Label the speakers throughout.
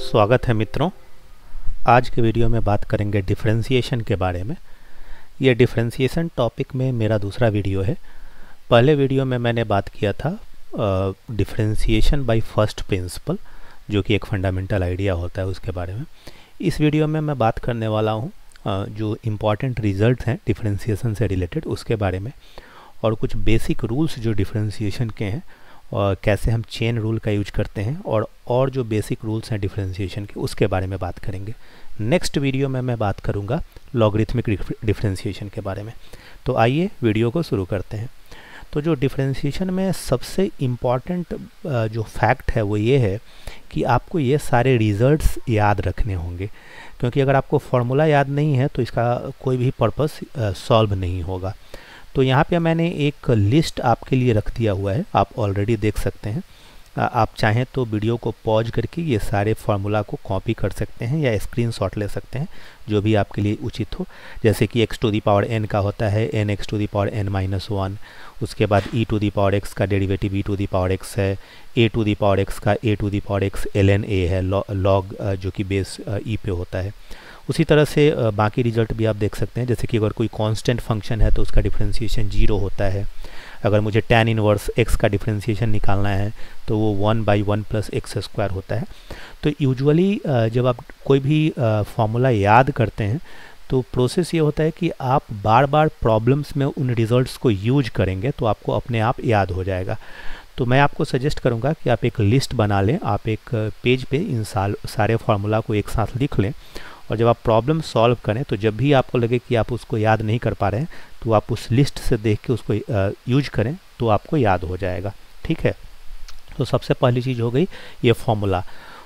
Speaker 1: स्वागत है मित्रों आज के वीडियो में बात करेंगे डिफ्रेंसीशन के बारे में यह डिफ्रेंसीशन टॉपिक में मेरा दूसरा वीडियो है पहले वीडियो में मैंने बात किया था डिफ्रेंसीशन बाय फर्स्ट प्रिंसिपल जो कि एक फंडामेंटल आइडिया होता है उसके बारे में इस वीडियो में मैं बात करने वाला हूँ जो इम्पॉर्टेंट रिजल्ट हैं डिफ्रेंसीशन से रिलेटेड उसके बारे में और कुछ बेसिक रूल्स जो डिफ्रेंसीशन के हैं और कैसे हम चेन रूल का यूज करते हैं और और जो बेसिक रूल्स हैं डिफ्रेंसीशन के उसके बारे में बात करेंगे नेक्स्ट वीडियो में मैं बात करूँगा लॉगरिथमिक डिफ्रेंसीशन के बारे में तो आइए वीडियो को शुरू करते हैं तो जो डिफ्रेंसीशन में सबसे इम्पॉर्टेंट जो फैक्ट है वो ये है कि आपको ये सारे रिजल्ट्स याद रखने होंगे क्योंकि अगर आपको फार्मूला याद नहीं है तो इसका कोई भी पर्पस सॉल्व नहीं होगा तो यहाँ पे मैंने एक लिस्ट आपके लिए रख दिया हुआ है आप ऑलरेडी देख सकते हैं आप चाहें तो वीडियो को पॉज करके ये सारे फार्मूला को कॉपी कर सकते हैं या स्क्रीन ले सकते हैं जो भी आपके लिए उचित हो जैसे कि x to the power n का होता है n x to the power n minus one उसके बाद e to the power x का derivative e to the power x है a to the power x का a to the power x l n a है log लौ, जो कि base ई e पे होता है उसी तरह से बाकी रिजल्ट भी आप देख सकते हैं जैसे कि अगर कोई कांस्टेंट फंक्शन है तो उसका डिफ्रेंसीशन जीरो होता है अगर मुझे टेन इनवर्स एक्स का डिफ्रेंसीशन निकालना है तो वो one by one plus x square होता है तो यूजुअली जब आप कोई भी फॉर्मूला याद करते हैं तो प्रोसेस ये होता है कि आप बार बार प्रॉब्लम्स में उन रिजल्ट्स को यूज करेंगे तो आपको अपने आप याद हो जाएगा तो मैं आपको सजेस्ट करूंगा कि आप एक लिस्ट बना लें आप एक पेज पे इन साल सारे फार्मूला को एक साथ लिख लें और जब आप प्रॉब्लम सॉल्व करें तो जब भी आपको लगे कि आप उसको याद नहीं कर पा रहे हैं तो आप उस लिस्ट से देख के उसको यूज करें तो आपको याद हो जाएगा ठीक है तो सबसे पहली चीज़ हो गई ये फॉर्मूला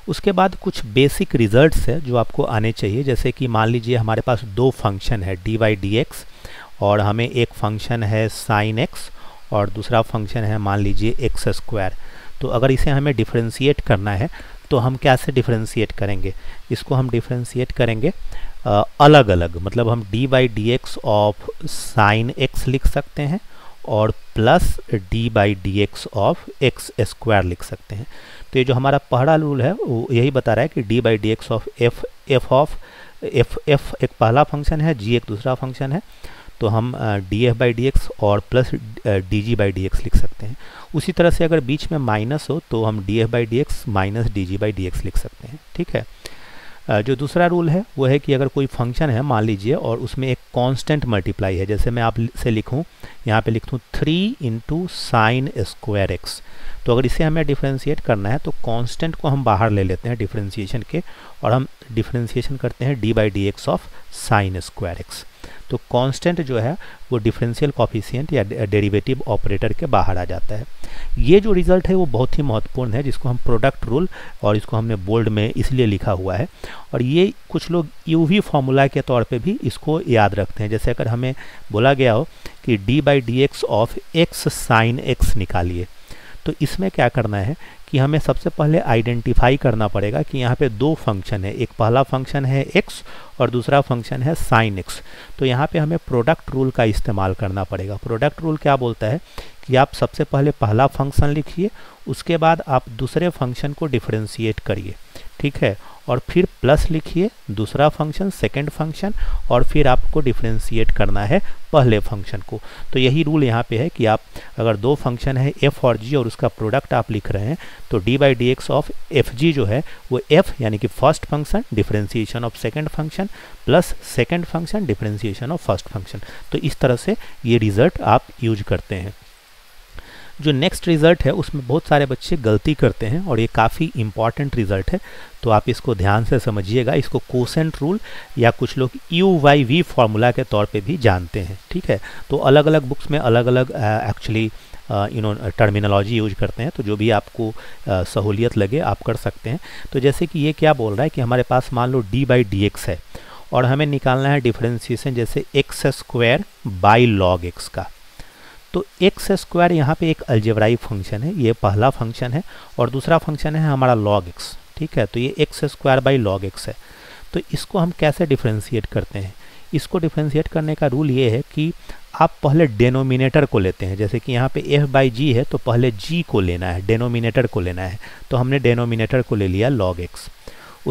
Speaker 1: उसके बाद कुछ बेसिक रिजल्ट्स है जो आपको आने चाहिए जैसे कि मान लीजिए हमारे पास दो फंक्शन है डी वाई डी एक्स और हमें एक फंक्शन है साइन एक्स और दूसरा फंक्शन है मान लीजिए एक्स स्क्वायर तो अगर इसे हमें डिफ्रेंशिएट करना है तो हम कैसे डिफ्रेंशिएट करेंगे इसको हम डिफ्रेंशिएट करेंगे आ, अलग अलग मतलब हम d by d x of sine x लिख सकते हैं और plus d by d x of x square लिख सकते हैं तो ये जो हमारा पहला रूल है वो यही बता रहा है कि d by d x of f f of f f एक पहला फंक्शन है जी एक दूसरा फंक्शन है तो हम d f by d x और plus d g by d x लिख सकते हैं उसी तरह से अगर बीच में माइनस हो तो हम d f by d x minus d g by d x लिख सकते हैं ठीक है जो दूसरा रूल है वो है कि अगर कोई फंक्शन है मान लीजिए और उसमें एक कांस्टेंट मल्टीप्लाई है जैसे मैं आप से लिखूं यहाँ पे लिख दूँ three into sine square x तो अगर इसे हमें डिफ्रेंशिएट करना है तो कांस्टेंट को हम बाहर ले लेते हैं डिफ्रेंशिएशन के और हम डिफ्रेंशिएशन करते हैं d by d x of sine square x तो कांस्टेंट जो है वो डिफरेंशियल कॉफिशियंट या डेरिवेटिव ऑपरेटर के बाहर आ जाता है ये जो रिजल्ट है वो बहुत ही महत्वपूर्ण है जिसको हम प्रोडक्ट रूल और इसको हमने बोल्ड में इसलिए लिखा हुआ है और ये कुछ लोग यू वी फार्मूला के तौर पे भी इसको याद रखते हैं जैसे अगर हमें बोला गया हो कि d by d x of x sine x निकालिए तो इसमें क्या करना है कि हमें सबसे पहले आइडेंटिफाई करना पड़ेगा कि यहाँ पे दो फंक्शन है एक पहला फंक्शन है एक्स और दूसरा फंक्शन है साइन एक्स तो यहाँ पे हमें प्रोडक्ट रूल का इस्तेमाल करना पड़ेगा प्रोडक्ट रूल क्या बोलता है कि आप सबसे पहले पहला फंक्शन लिखिए उसके बाद आप दूसरे फंक्शन को डिफ्रेंशिएट करिए ठीक है और फिर प्लस लिखिए दूसरा फंक्शन सेकंड फंक्शन और फिर आपको डिफ्रेंशिएट करना है पहले फंक्शन को तो यही रूल यहाँ पे है कि आप अगर दो फंक्शन है एफ और जी और उसका प्रोडक्ट आप लिख रहे हैं तो d by d x of f g जो है वो एफ यानी कि first function differentiation of second function plus second function differentiation of first function तो इस तरह से ये रिजल्ट आप यूज करते हैं जो नेक्स्ट रिज़ल्ट है उसमें बहुत सारे बच्चे गलती करते हैं और ये काफ़ी इंपॉर्टेंट रिज़ल्ट है तो आप इसको ध्यान से समझिएगा इसको कोसेंट रूल या कुछ लोग यू वाई वी फार्मूला के तौर पे भी जानते हैं ठीक है तो अलग अलग बुक्स में अलग अलग actually you know terminology use करते हैं तो जो भी आपको सहूलियत लगे आप कर सकते हैं तो जैसे कि ये क्या बोल रहा है कि हमारे पास मान लो डी बाई डी एक्स है और हमें निकालना है डिफ्रेंसीसन जैसे x square by log x का तो एक्स स्क्वायर यहाँ पे एक अल्जेब्राई फंक्शन है ये पहला फंक्शन है और दूसरा फंक्शन है हमारा लॉग एक्स ठीक है तो ये x square by log x है तो इसको हम कैसे डिफ्रेंशिएट करते हैं इसको डिफ्रेंशिएट करने का रूल ये है कि आप पहले डेनोमिनेटर को लेते हैं जैसे कि यहाँ पे एफ बाई जी है तो पहले जी को लेना है डेनोमिनेटर को लेना है तो हमने डेनोमिनेटर को ले लिया लॉग एक्स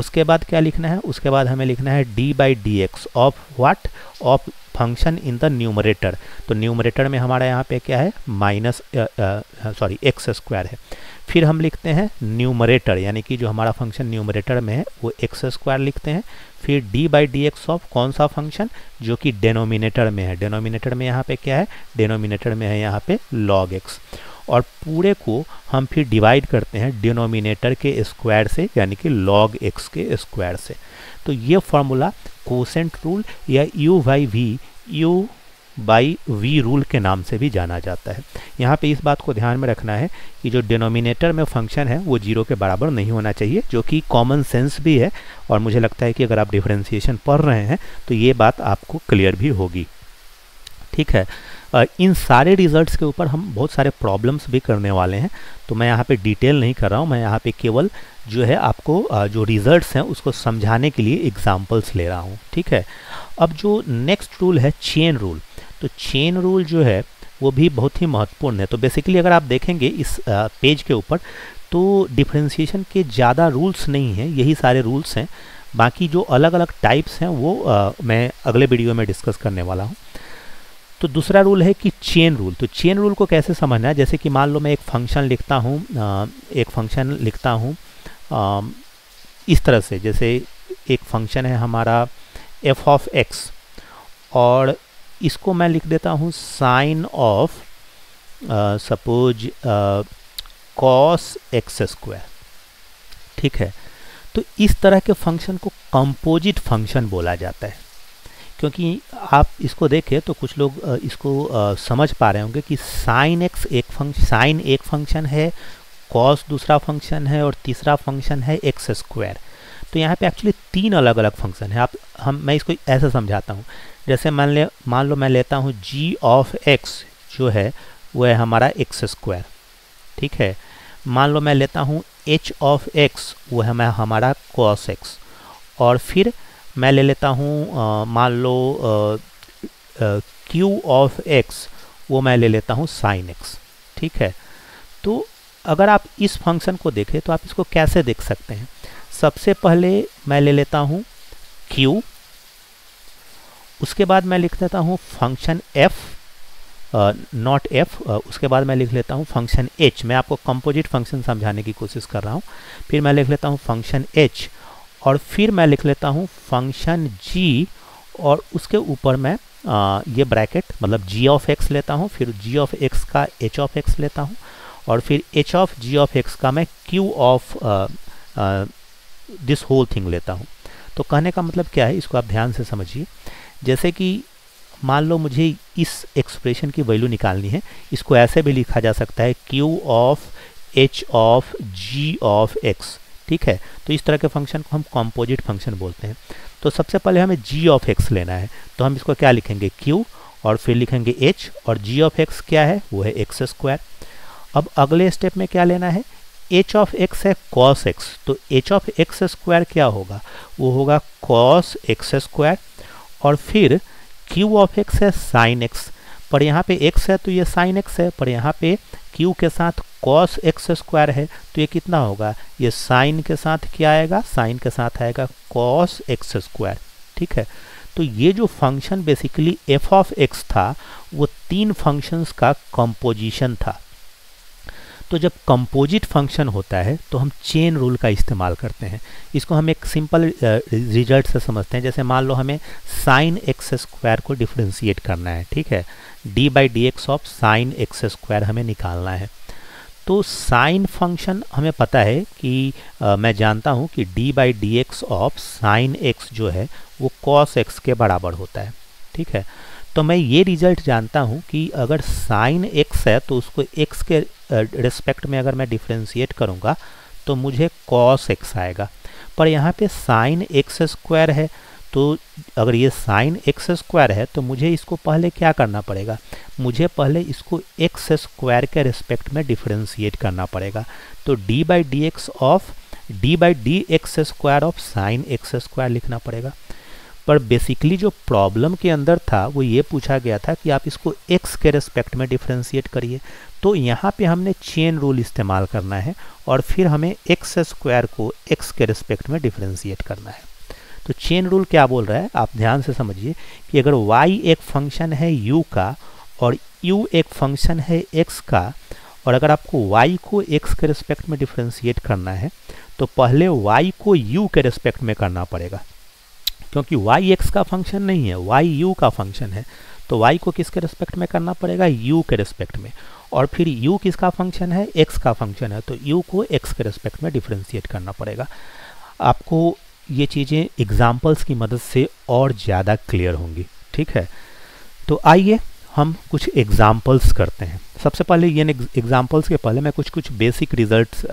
Speaker 1: उसके बाद क्या लिखना है उसके बाद हमें लिखना है d by d x of what of function in the numerator तो न्यूमरेटर में हमारा यहाँ पे क्या है माइनस सॉरी एक्स स्क्वायर है फिर हम लिखते हैं न्यूमरेटर यानी कि जो हमारा फंक्शन न्यूमरेटर में है वो एक्स स्क्वायर लिखते हैं फिर d by d x of कौन सा फंक्शन जो कि डेनोमिनेटर में है डेनोमिनेटर में यहाँ पे क्या है डेनोमिनेटर में है यहाँ पे लॉग एक्स और पूरे को हम फिर डिवाइड करते हैं डिनोमिनेटर के स्क्वायर से यानी कि लॉग एक्स के स्क्वायर से तो ये फॉर्मूला कोसेंट रूल या u y v u by v rule के नाम से भी जाना जाता है यहाँ पे इस बात को ध्यान में रखना है कि जो डिनोमिनेटर में फंक्शन है वो जीरो के बराबर नहीं होना चाहिए जो कि कॉमन सेंस भी है और मुझे लगता है कि अगर आप डिफ्रेंसीशन पढ़ रहे हैं तो ये बात आपको क्लियर भी होगी ठीक है इन सारे रिजल्ट्स के ऊपर हम बहुत सारे प्रॉब्लम्स भी करने वाले हैं तो मैं यहाँ पे डिटेल नहीं कर रहा हूँ मैं यहाँ पे केवल जो है आपको जो रिजल्ट्स हैं उसको समझाने के लिए एग्जाम्पल्स ले रहा हूँ ठीक है अब जो नेक्स्ट रूल है चेन रूल तो चेन रूल जो है वो भी बहुत ही महत्वपूर्ण है तो बेसिकली अगर आप देखेंगे इस पेज के ऊपर तो डिफ्रेंसीशन के ज़्यादा रूल्स नहीं हैं यही सारे रूल्स हैं बाकी जो अलग अलग टाइप्स हैं वो आ, मैं अगले वीडियो में डिस्कस करने वाला हूँ तो दूसरा रूल है कि चेन रूल तो चेन रूल को कैसे समझना है जैसे कि मान लो मैं एक फंक्शन लिखता हूँ एक फंक्शन लिखता हूँ इस तरह से जैसे एक फंक्शन है हमारा एफ ऑफ एक्स और इसको मैं लिख देता हूँ sine of suppose cos x square ठीक है तो इस तरह के फंक्शन को कंपोजिट फंक्शन बोला जाता है क्योंकि आप इसको देखें तो कुछ लोग इसको समझ पा रहे होंगे कि साइन एक्स एक फंक्शन साइन एक फंक्शन है कॉस दूसरा फंक्शन है और तीसरा फंक्शन है एक्स स्क्वायर तो यहाँ पे एक्चुअली तीन अलग अलग फंक्शन है आप हम मैं इसको ऐसे समझाता हूँ जैसे मान ले मान लो मैं लेता हूँ जी ऑफ एक्स जो है वह है हमारा एक्स स्क्वायर ठीक है मान लो मैं लेता हूँ एच ऑफ एक्स वह है मैं हमारा कॉस एक्स और फिर मैं ले लेता हूँ मान लो क्यू ऑफ एक्स वो मैं ले लेता हूँ साइन एक्स ठीक है तो अगर आप इस फंक्शन को देखें तो आप इसको कैसे देख सकते हैं सबसे पहले मैं ले लेता हूँ क्यू उसके बाद मैं लिख लेता हूँ फंक्शन एफ़ नॉट एफ उसके बाद मैं लिख लेता हूँ फंक्शन एच मैं आपको कंपोजिट फंक्शन समझाने की कोशिश कर रहा हूँ फिर मैं लिख लेता हूँ फंक्शन एच और फिर मैं लिख लेता हूँ फंक्शन जी और उसके ऊपर मैं आ, ये ब्रैकेट मतलब जी ऑफ एक्स लेता हूँ फिर जी ऑफ एक्स का एच ऑफ एक्स लेता हूँ और फिर h of g of x का मैं q of this whole thing लेता हूँ तो कहने का मतलब क्या है इसको आप ध्यान से समझिए जैसे कि मान लो मुझे इस एक्सप्रेशन की वैल्यू निकालनी है इसको ऐसे भी लिखा जा सकता है q of h of g of x ठीक है तो इस तरह के फंक्शन को हम कॉम्पोजिट फंक्शन बोलते हैं तो सबसे पहले हमें जी ऑफ एक्स लेना है तो हम इसको क्या लिखेंगे क्यू और फिर लिखेंगे एच और जी ऑफ एक्स क्या है वो है एक्स स्क्वायर अब अगले स्टेप में क्या लेना है एच ऑफ एक्स है कॉस एक्स तो एच ऑफ एक्स स्क्वायर क्या होगा वो होगा कॉस एक्स स्क्वायर और फिर क्यू ऑफ एक्स है साइन एक्स पर यहाँ पे x है तो ये साइन x है पर यहाँ पे q के साथ कॉस एक्स स्क्वायर है तो ये कितना होगा ये साइन के साथ क्या आएगा साइन के साथ आएगा कॉस एक्स स्क्वायर ठीक है तो ये जो function basically f of x था वो तीन फंक्शंस का कंपोजिशन था तो जब कंपोजिट फंक्शन होता है तो हम चेन रूल का इस्तेमाल करते हैं इसको हम एक सिंपल रिजल्ट से समझते हैं जैसे मान लो हमें साइन एक्स स्क्वायर को डिफ्रेंशिएट करना है ठीक है d by d x of sine x square हमें निकालना है तो साइन फंक्शन हमें पता है कि आ, मैं जानता हूँ कि d by d x of sine x जो है वो कॉस एक्स के बराबर होता है ठीक है तो मैं ये रिजल्ट जानता हूँ कि अगर साइन एक्स है तो उसको एक्स के रिस्पेक्ट में अगर मैं डिफ्रेंशिएट करूँगा तो मुझे कॉस एक्स आएगा पर यहाँ पे साइन एक्स स्क्वायर है तो अगर ये साइन एक्स स्क्वायर है तो मुझे इसको पहले क्या करना पड़ेगा मुझे पहले इसको एक्स स्क्वायर के रिस्पेक्ट में डिफ्रेंशिएट करना पड़ेगा तो d by d x of d by d x square of sine x square लिखना पड़ेगा पर बेसिकली जो प्रॉब्लम के अंदर था वो ये पूछा गया था कि आप इसको एक्स के रेस्पेक्ट में डिफ्रेंशिएट करिए तो यहाँ पे हमने चेन रूल इस्तेमाल करना है और फिर हमें एक्स स्क्वायर को एक्स के रेस्पेक्ट में डिफ्रेंशिएट करना है तो चेन रूल क्या बोल रहा है आप ध्यान से समझिए कि अगर y एक फंक्शन है u का और u एक फंक्शन है x का और अगर आपको y को x के रेस्पेक्ट में डिफ्रेंशिएट करना है तो पहले y को u के रेस्पेक्ट में करना पड़ेगा क्योंकि वाई एक्स का फंक्शन नहीं है वाई यू का फंक्शन है तो वाई को किसके रिस्पेक्ट में करना पड़ेगा यू के रिस्पेक्ट में और फिर यू किसका फंक्शन है एक्स का फंक्शन है तो यू को एक्स के रिस्पेक्ट में डिफ्रेंशिएट करना पड़ेगा आपको ये चीज़ें एग्जाम्पल्स की मदद से और ज़्यादा क्लियर होंगी ठीक है तो आइए हम कुछ एग्जाम्पल्स करते हैं सबसे पहले ये एग्जाम्पल्स के पहले मैं कुछ कुछ बेसिक रिजल्ट्स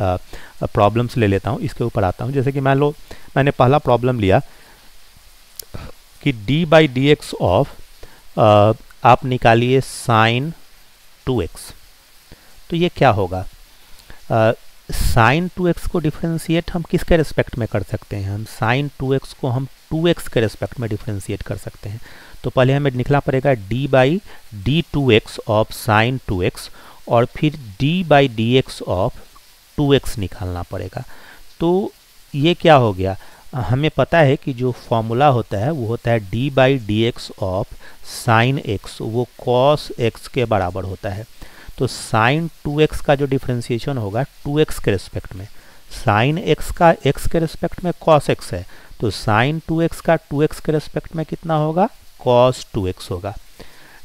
Speaker 1: प्रॉब्लम्स ले लेता हूँ इसके ऊपर आता हूँ जैसे कि मैं लो मैंने पहला प्रॉब्लम लिया कि d by d x of आप निकालिए साइन टू एक्स तो ये क्या होगा साइन टू एक्स को डिफ्रेंशिएट हम किसके रेस्पेक्ट में कर सकते हैं हम साइन टू एक्स को हम टू एक्स के रेस्पेक्ट में डिफ्रेंशिएट कर सकते हैं तो पहले हमें निकला पड़ेगा d by d two x of sine two x और फिर d by d x of two x निकालना पड़ेगा तो ये क्या हो गया हमें पता है कि जो फॉर्मूला होता है वो होता है d by d x of sine x वो कॉस एक्स के बराबर होता है तो साइन टू एक्स का जो डिफ्रेंसिएशन होगा टू एक्स के रिस्पेक्ट में साइन एक्स का एक्स के रिस्पेक्ट में कॉस एक्स है तो साइन टू एक्स का टू एक्स के रिस्पेक्ट में कितना होगा कॉस टू एक्स होगा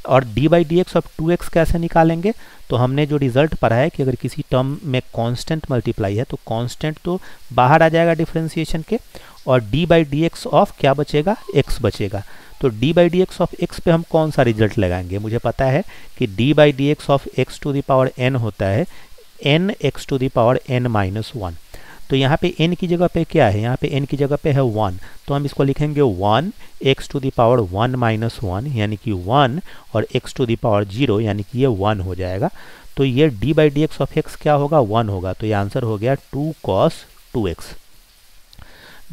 Speaker 1: और d by d x of two x कैसे निकालेंगे तो हमने जो रिजल्ट पढ़ा है कि अगर किसी टर्म में कांस्टेंट मल्टीप्लाई है तो कांस्टेंट तो बाहर आ जाएगा डिफ्रेंसिएशन के और d by d x of क्या बचेगा एक्स बचेगा तो d by d x of x पे हम कौन सा रिजल्ट लगाएंगे मुझे पता है कि d by d x of x to the power n होता है n x to the power n minus one तो यहाँ पे n की जगह पे क्या है यहाँ पे n की जगह पे है वन तो हम इसको लिखेंगे one x to power one minus one यानी कि वन और एक्स टू दावर जीरो यानी कि ये वन हो जाएगा तो ये d by d x of x क्या होगा वन होगा तो ये आंसर हो गया टू कॉस टू एक्स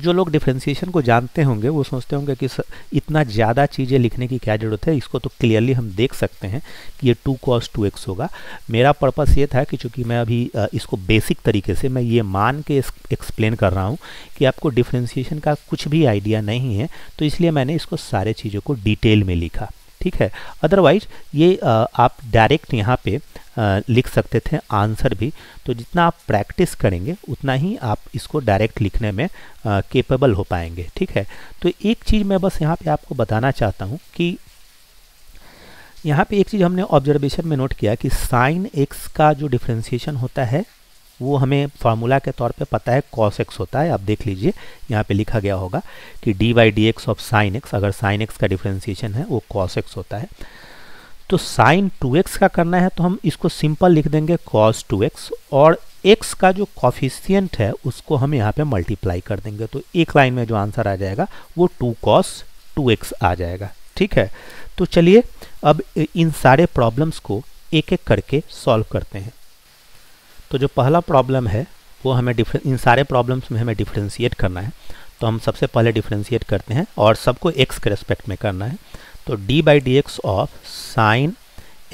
Speaker 1: जो लोग डिफ्रेंसीशन को जानते होंगे वो सोचते होंगे कि इतना ज़्यादा चीज़ें लिखने की क्या ज़रूरत है इसको तो क्लियरली हम देख सकते हैं कि ये टू कॉस टू एक्स होगा मेरा पर्पस ये था कि चूँकि मैं अभी इसको बेसिक तरीके से मैं ये मान के एक्सप्लेन कर रहा हूँ कि आपको डिफ्रेंसीशन का कुछ भी आइडिया नहीं है तो इसलिए मैंने इसको सारे चीज़ों को डिटेल में लिखा ठीक है अदरवाइज ये आप डायरेक्ट यहाँ पे लिख सकते थे आंसर भी तो जितना आप प्रैक्टिस करेंगे उतना ही आप इसको डायरेक्ट लिखने में केपेबल हो पाएंगे ठीक है तो एक चीज़ मैं बस यहाँ पे आपको बताना चाहता हूँ कि यहाँ पे एक चीज़ हमने ऑब्जर्वेशन में नोट किया कि साइन एक्स का जो डिफ्रेंसीशन होता है वो हमें फार्मूला के तौर पे पता है कॉस एक्स होता है आप देख लीजिए यहाँ पे लिखा गया होगा कि d by d x of sine x अगर साइन एक्स का डिफ्रेंसीशन है वो कॉस एक्स होता है तो साइन टू एक्स का करना है तो हम इसको सिंपल लिख देंगे कॉस टू एक्स और एक्स का जो कॉफिशियंट है उसको हम यहाँ पे मल्टीप्लाई कर देंगे तो एक लाइन में जो आंसर आ जाएगा वो टू कॉस टू एक्स आ जाएगा ठीक है तो चलिए अब इन सारे प्रॉब्लम्स को एक एक करके सॉल्व करते हैं तो जो पहला प्रॉब्लम है वो हमें इन सारे प्रॉब्लम्स में हमें डिफ्रेंशिएट करना है तो हम सबसे पहले डिफ्रेंशिएट करते हैं और सबको एक्स के रेस्पेक्ट में करना है तो d by d x of sine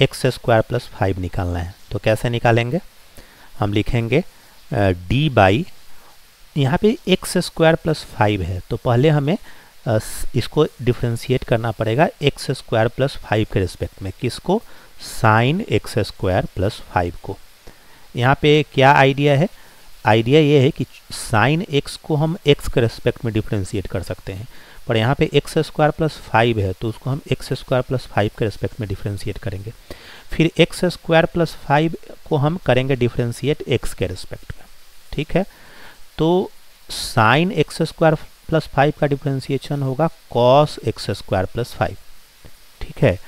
Speaker 1: x square plus five निकालना है तो कैसे निकालेंगे हम लिखेंगे डी बाई यहाँ पे एक्स स्क्वायर प्लस फाइव है तो पहले हमें इसको डिफ्रेंशिएट करना पड़ेगा एक्स स्क्वायर प्लस फाइव के रिस्पेक्ट में किसको sine x square plus five को यहाँ पे क्या आइडिया है आइडिया ये है कि साइन एक्स को हम एक्स के रेस्पेक्ट में डिफ्रेंशिएट कर सकते हैं पर यहाँ पे एक्स स्क्वायर प्लस फाइव है तो उसको हम एक्स स्क्वायर प्लस फाइव के रेस्पेक्ट में डिफ्रेंशिएट करेंगे फिर एक्स स्क्वायर प्लस फाइव को हम करेंगे डिफ्रेंशिएट एक्स के रेस्पेक्ट में ठीक है तो sine x square plus five का डिफ्रेंशिएशन होगा cos x square plus five ठीक है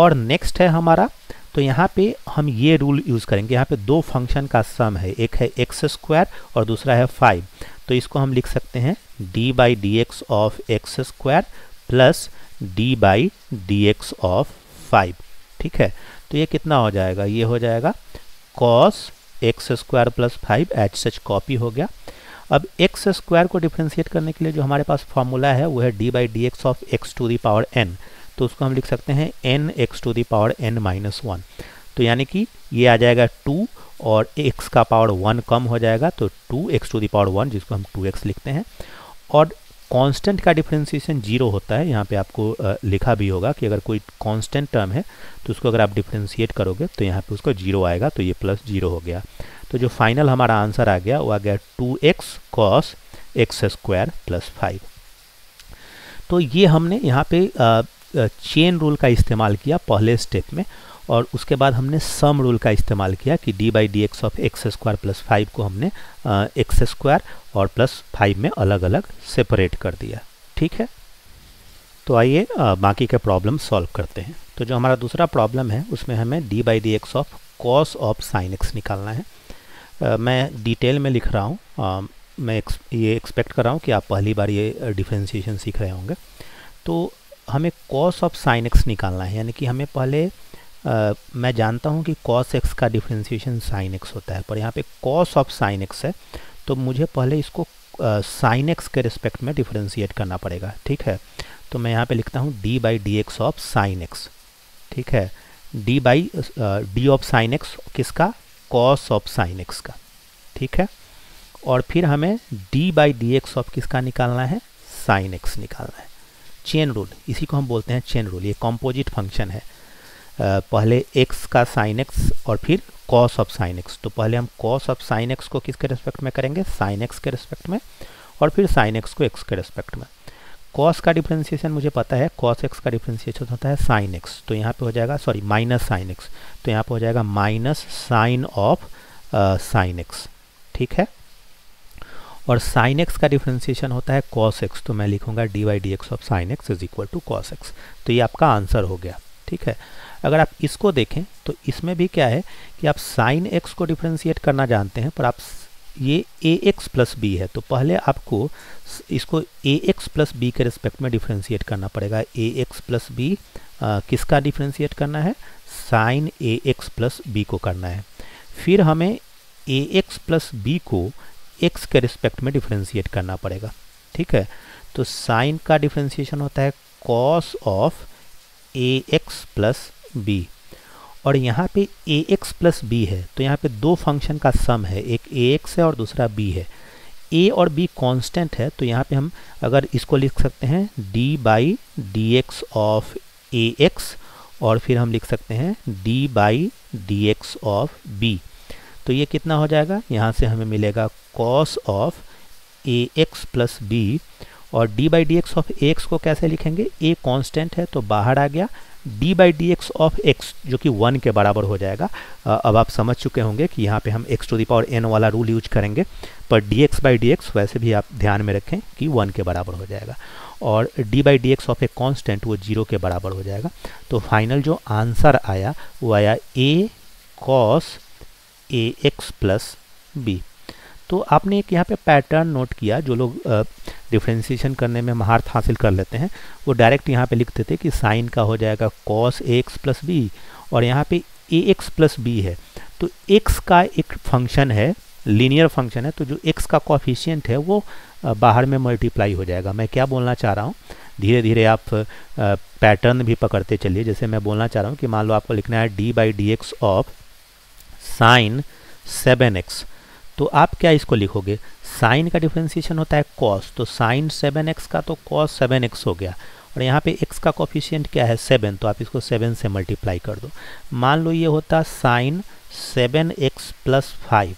Speaker 1: और नेक्स्ट है हमारा तो यहाँ पे हम ये रूल यूज़ करेंगे यहाँ पे दो फंक्शन का सम है एक है एक्स स्क्वायर और दूसरा है फाइव तो इसको हम लिख सकते हैं d by d x of x square plus d by d x of five ठीक है तो ये कितना हो जाएगा ये हो जाएगा cos x square plus five each such copy हो गया अब एक्स स्क्वायर को डिफ्रेंशिएट करने के लिए जो हमारे पास फॉर्मूला है वो है d by d x of x to the power n तो उसको हम लिख सकते हैं n x to the power n minus one तो यानी कि ये आ जाएगा टू और एक्स का पावर वन कम हो जाएगा तो two x to the power one जिसको हम टू एक्स लिखते हैं और कांस्टेंट का डिफरेंशिएशन जीरो होता है यहाँ पे आपको लिखा भी होगा कि अगर कोई कांस्टेंट टर्म है तो उसको अगर आप डिफ्रेंशिएट करोगे तो यहाँ पे उसको जीरो आएगा तो ये प्लस जीरो हो गया तो जो फाइनल हमारा आंसर आ गया वो आ गया two x cos x square plus five तो ये हमने यहाँ पे आ, चेन रूल का इस्तेमाल किया पहले स्टेप में और उसके बाद हमने सम रूल का इस्तेमाल किया कि d by d x of x square plus five को हमने एक्स स्क्वायर और प्लस फाइव में अलग अलग सेपरेट कर दिया ठीक है तो आइए बाकी के प्रॉब्लम सॉल्व करते हैं तो जो हमारा दूसरा प्रॉब्लम है उसमें हमें d by d x of cos of sine x निकालना है आ, मैं डिटेल में लिख रहा हूँ मैं एक्स, ये एक्सपेक्ट कर रहा हूँ कि आप पहली बार ये डिफ्रेंसीशन सीख रहे होंगे तो हमें कॉस ऑफ साइन एक्स निकालना है यानी कि हमें पहले आ, मैं जानता हूँ कि कॉस एक्स का डिफ्रेंसीशन साइन एक्स होता है पर यहाँ पे कॉस ऑफ साइन एक्स है तो मुझे पहले इसको साइन एक्स के रिस्पेक्ट में डिफ्रेंशिएट करना पड़ेगा ठीक है तो मैं यहाँ पे लिखता हूँ d by d x of sine x ठीक है d by d of sine x किसका कॉस ऑफ साइन एक्स का ठीक है और फिर हमें d by d x of किसका निकालना है साइन एक्स निकालना है चेन रूल इसी को हम बोलते हैं चेन रूल ये कॉम्पोजिट फंक्शन है आ, पहले एक्स का साइन एक्स और फिर कॉस ऑफ साइन एक्स तो पहले हम कॉस ऑफ साइन एक्स को किसके रिस्पेक्ट में करेंगे साइन एक्स के रिस्पेक्ट में और फिर साइन एक्स को एक्स के रिस्पेक्ट में कॉस का डिफ्रेंसिएशन मुझे पता है कॉस एक्स का डिफ्रेंसिएशन होता है साइन एक्स तो यहाँ पे हो जाएगा सॉरी माइनस साइन एक्स तो यहाँ पे हो जाएगा minus sine of sine x ठीक है और साइन एक्स का डिफ्रेंसिएशन होता है कॉस एक्स तो मैं लिखूंगा d Y d x of sine x is equal to cos x तो ये आपका आंसर हो गया ठीक है अगर आप इसको देखें तो इसमें भी क्या है कि आप साइन एक्स को डिफ्रेंशिएट करना जानते हैं पर आप ये ए एक्स प्लस बी है तो पहले आपको इसको ए एक्स प्लस बी के रिस्पेक्ट में डिफ्रेंशिएट करना पड़ेगा ए एक्स प्लस बी किसका डिफ्रेंशिएट करना है sine a x plus b को करना है फिर हमें ए एक्स प्लस बी को एक्स के रिस्पेक्ट में डिफ्रेंशिएट करना पड़ेगा ठीक है तो साइन का डिफ्रेंशिएशन होता है cos of a x plus b और यहाँ पे ए एक्स प्लस बी है तो यहाँ पे दो फंक्शन का सम है एक ए एक्स है और दूसरा बी है ए और बी कांस्टेंट है तो यहाँ पे हम अगर इसको लिख सकते हैं d by d x of a x और फिर हम लिख सकते हैं d by d x of b तो ये कितना हो जाएगा यहाँ से हमें मिलेगा cos of a x plus b और d by d x of x को कैसे लिखेंगे ए कांस्टेंट है तो बाहर आ गया d by d x of x जो कि वन के बराबर हो जाएगा आ, अब आप समझ चुके होंगे कि यहाँ पे हम x to the power n वाला रूल यूज करेंगे पर d x by d x वैसे भी आप ध्यान में रखें कि वन के बराबर हो जाएगा और d by d x of a constant वो जीरो के बराबर हो जाएगा तो फाइनल जो आंसर आया वो आया a cos a x plus b तो आपने एक यहाँ पे पैटर्न नोट किया जो लोग डिफ्रेंसीशन करने में महारत हासिल कर लेते हैं वो डायरेक्ट यहाँ पे लिखते थे कि साइन का हो जाएगा cos a x plus b और यहाँ पे ए एक्स प्लस बी है तो एक्स का एक फंक्शन है लीनियर फंक्शन है तो जो एक्स का कॉफिशियंट है वो बाहर में मल्टीप्लाई हो जाएगा मैं क्या बोलना चाह रहा हूँ धीरे धीरे आप पैटर्न भी पकड़ते चलिए जैसे मैं बोलना चाह रहा हूँ कि मान लो आपको लिखना है d by d x of sine seven x तो आप क्या इसको लिखोगे साइन का डिफ्रेंसिएशन होता है कॉस तो साइन सेवन एक्स का तो कॉस सेवन एक्स हो गया और यहाँ पे एक्स का कॉफिशियंट क्या है सेवन तो आप इसको सेवन से मल्टीप्लाई कर दो मान लो ये होता sine seven x plus five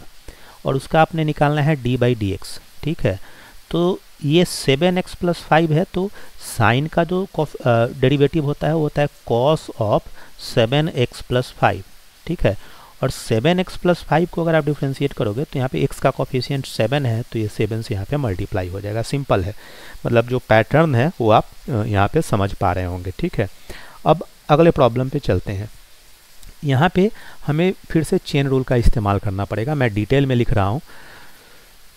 Speaker 1: और उसका आपने निकालना है डी बाई डी एक्स ठीक है तो ये सेवन एक्स प्लस फाइव है तो साइन का जो डेरिवेटिव होता है वो होता है cos of seven x plus five ठीक है और सेवन एक्स प्लस फाइव को अगर आप डिफ्रेंशिएट करोगे तो यहाँ पे एक्स का कॉफिशियंट सेवन है तो ये सेवन से यहाँ पे मल्टीप्लाई हो जाएगा सिंपल है मतलब जो पैटर्न है वो आप यहाँ पे समझ पा रहे होंगे ठीक है अब अगले प्रॉब्लम पे चलते हैं यहाँ पे हमें फिर से चेन रूल का इस्तेमाल करना पड़ेगा मैं डिटेल में लिख रहा हूँ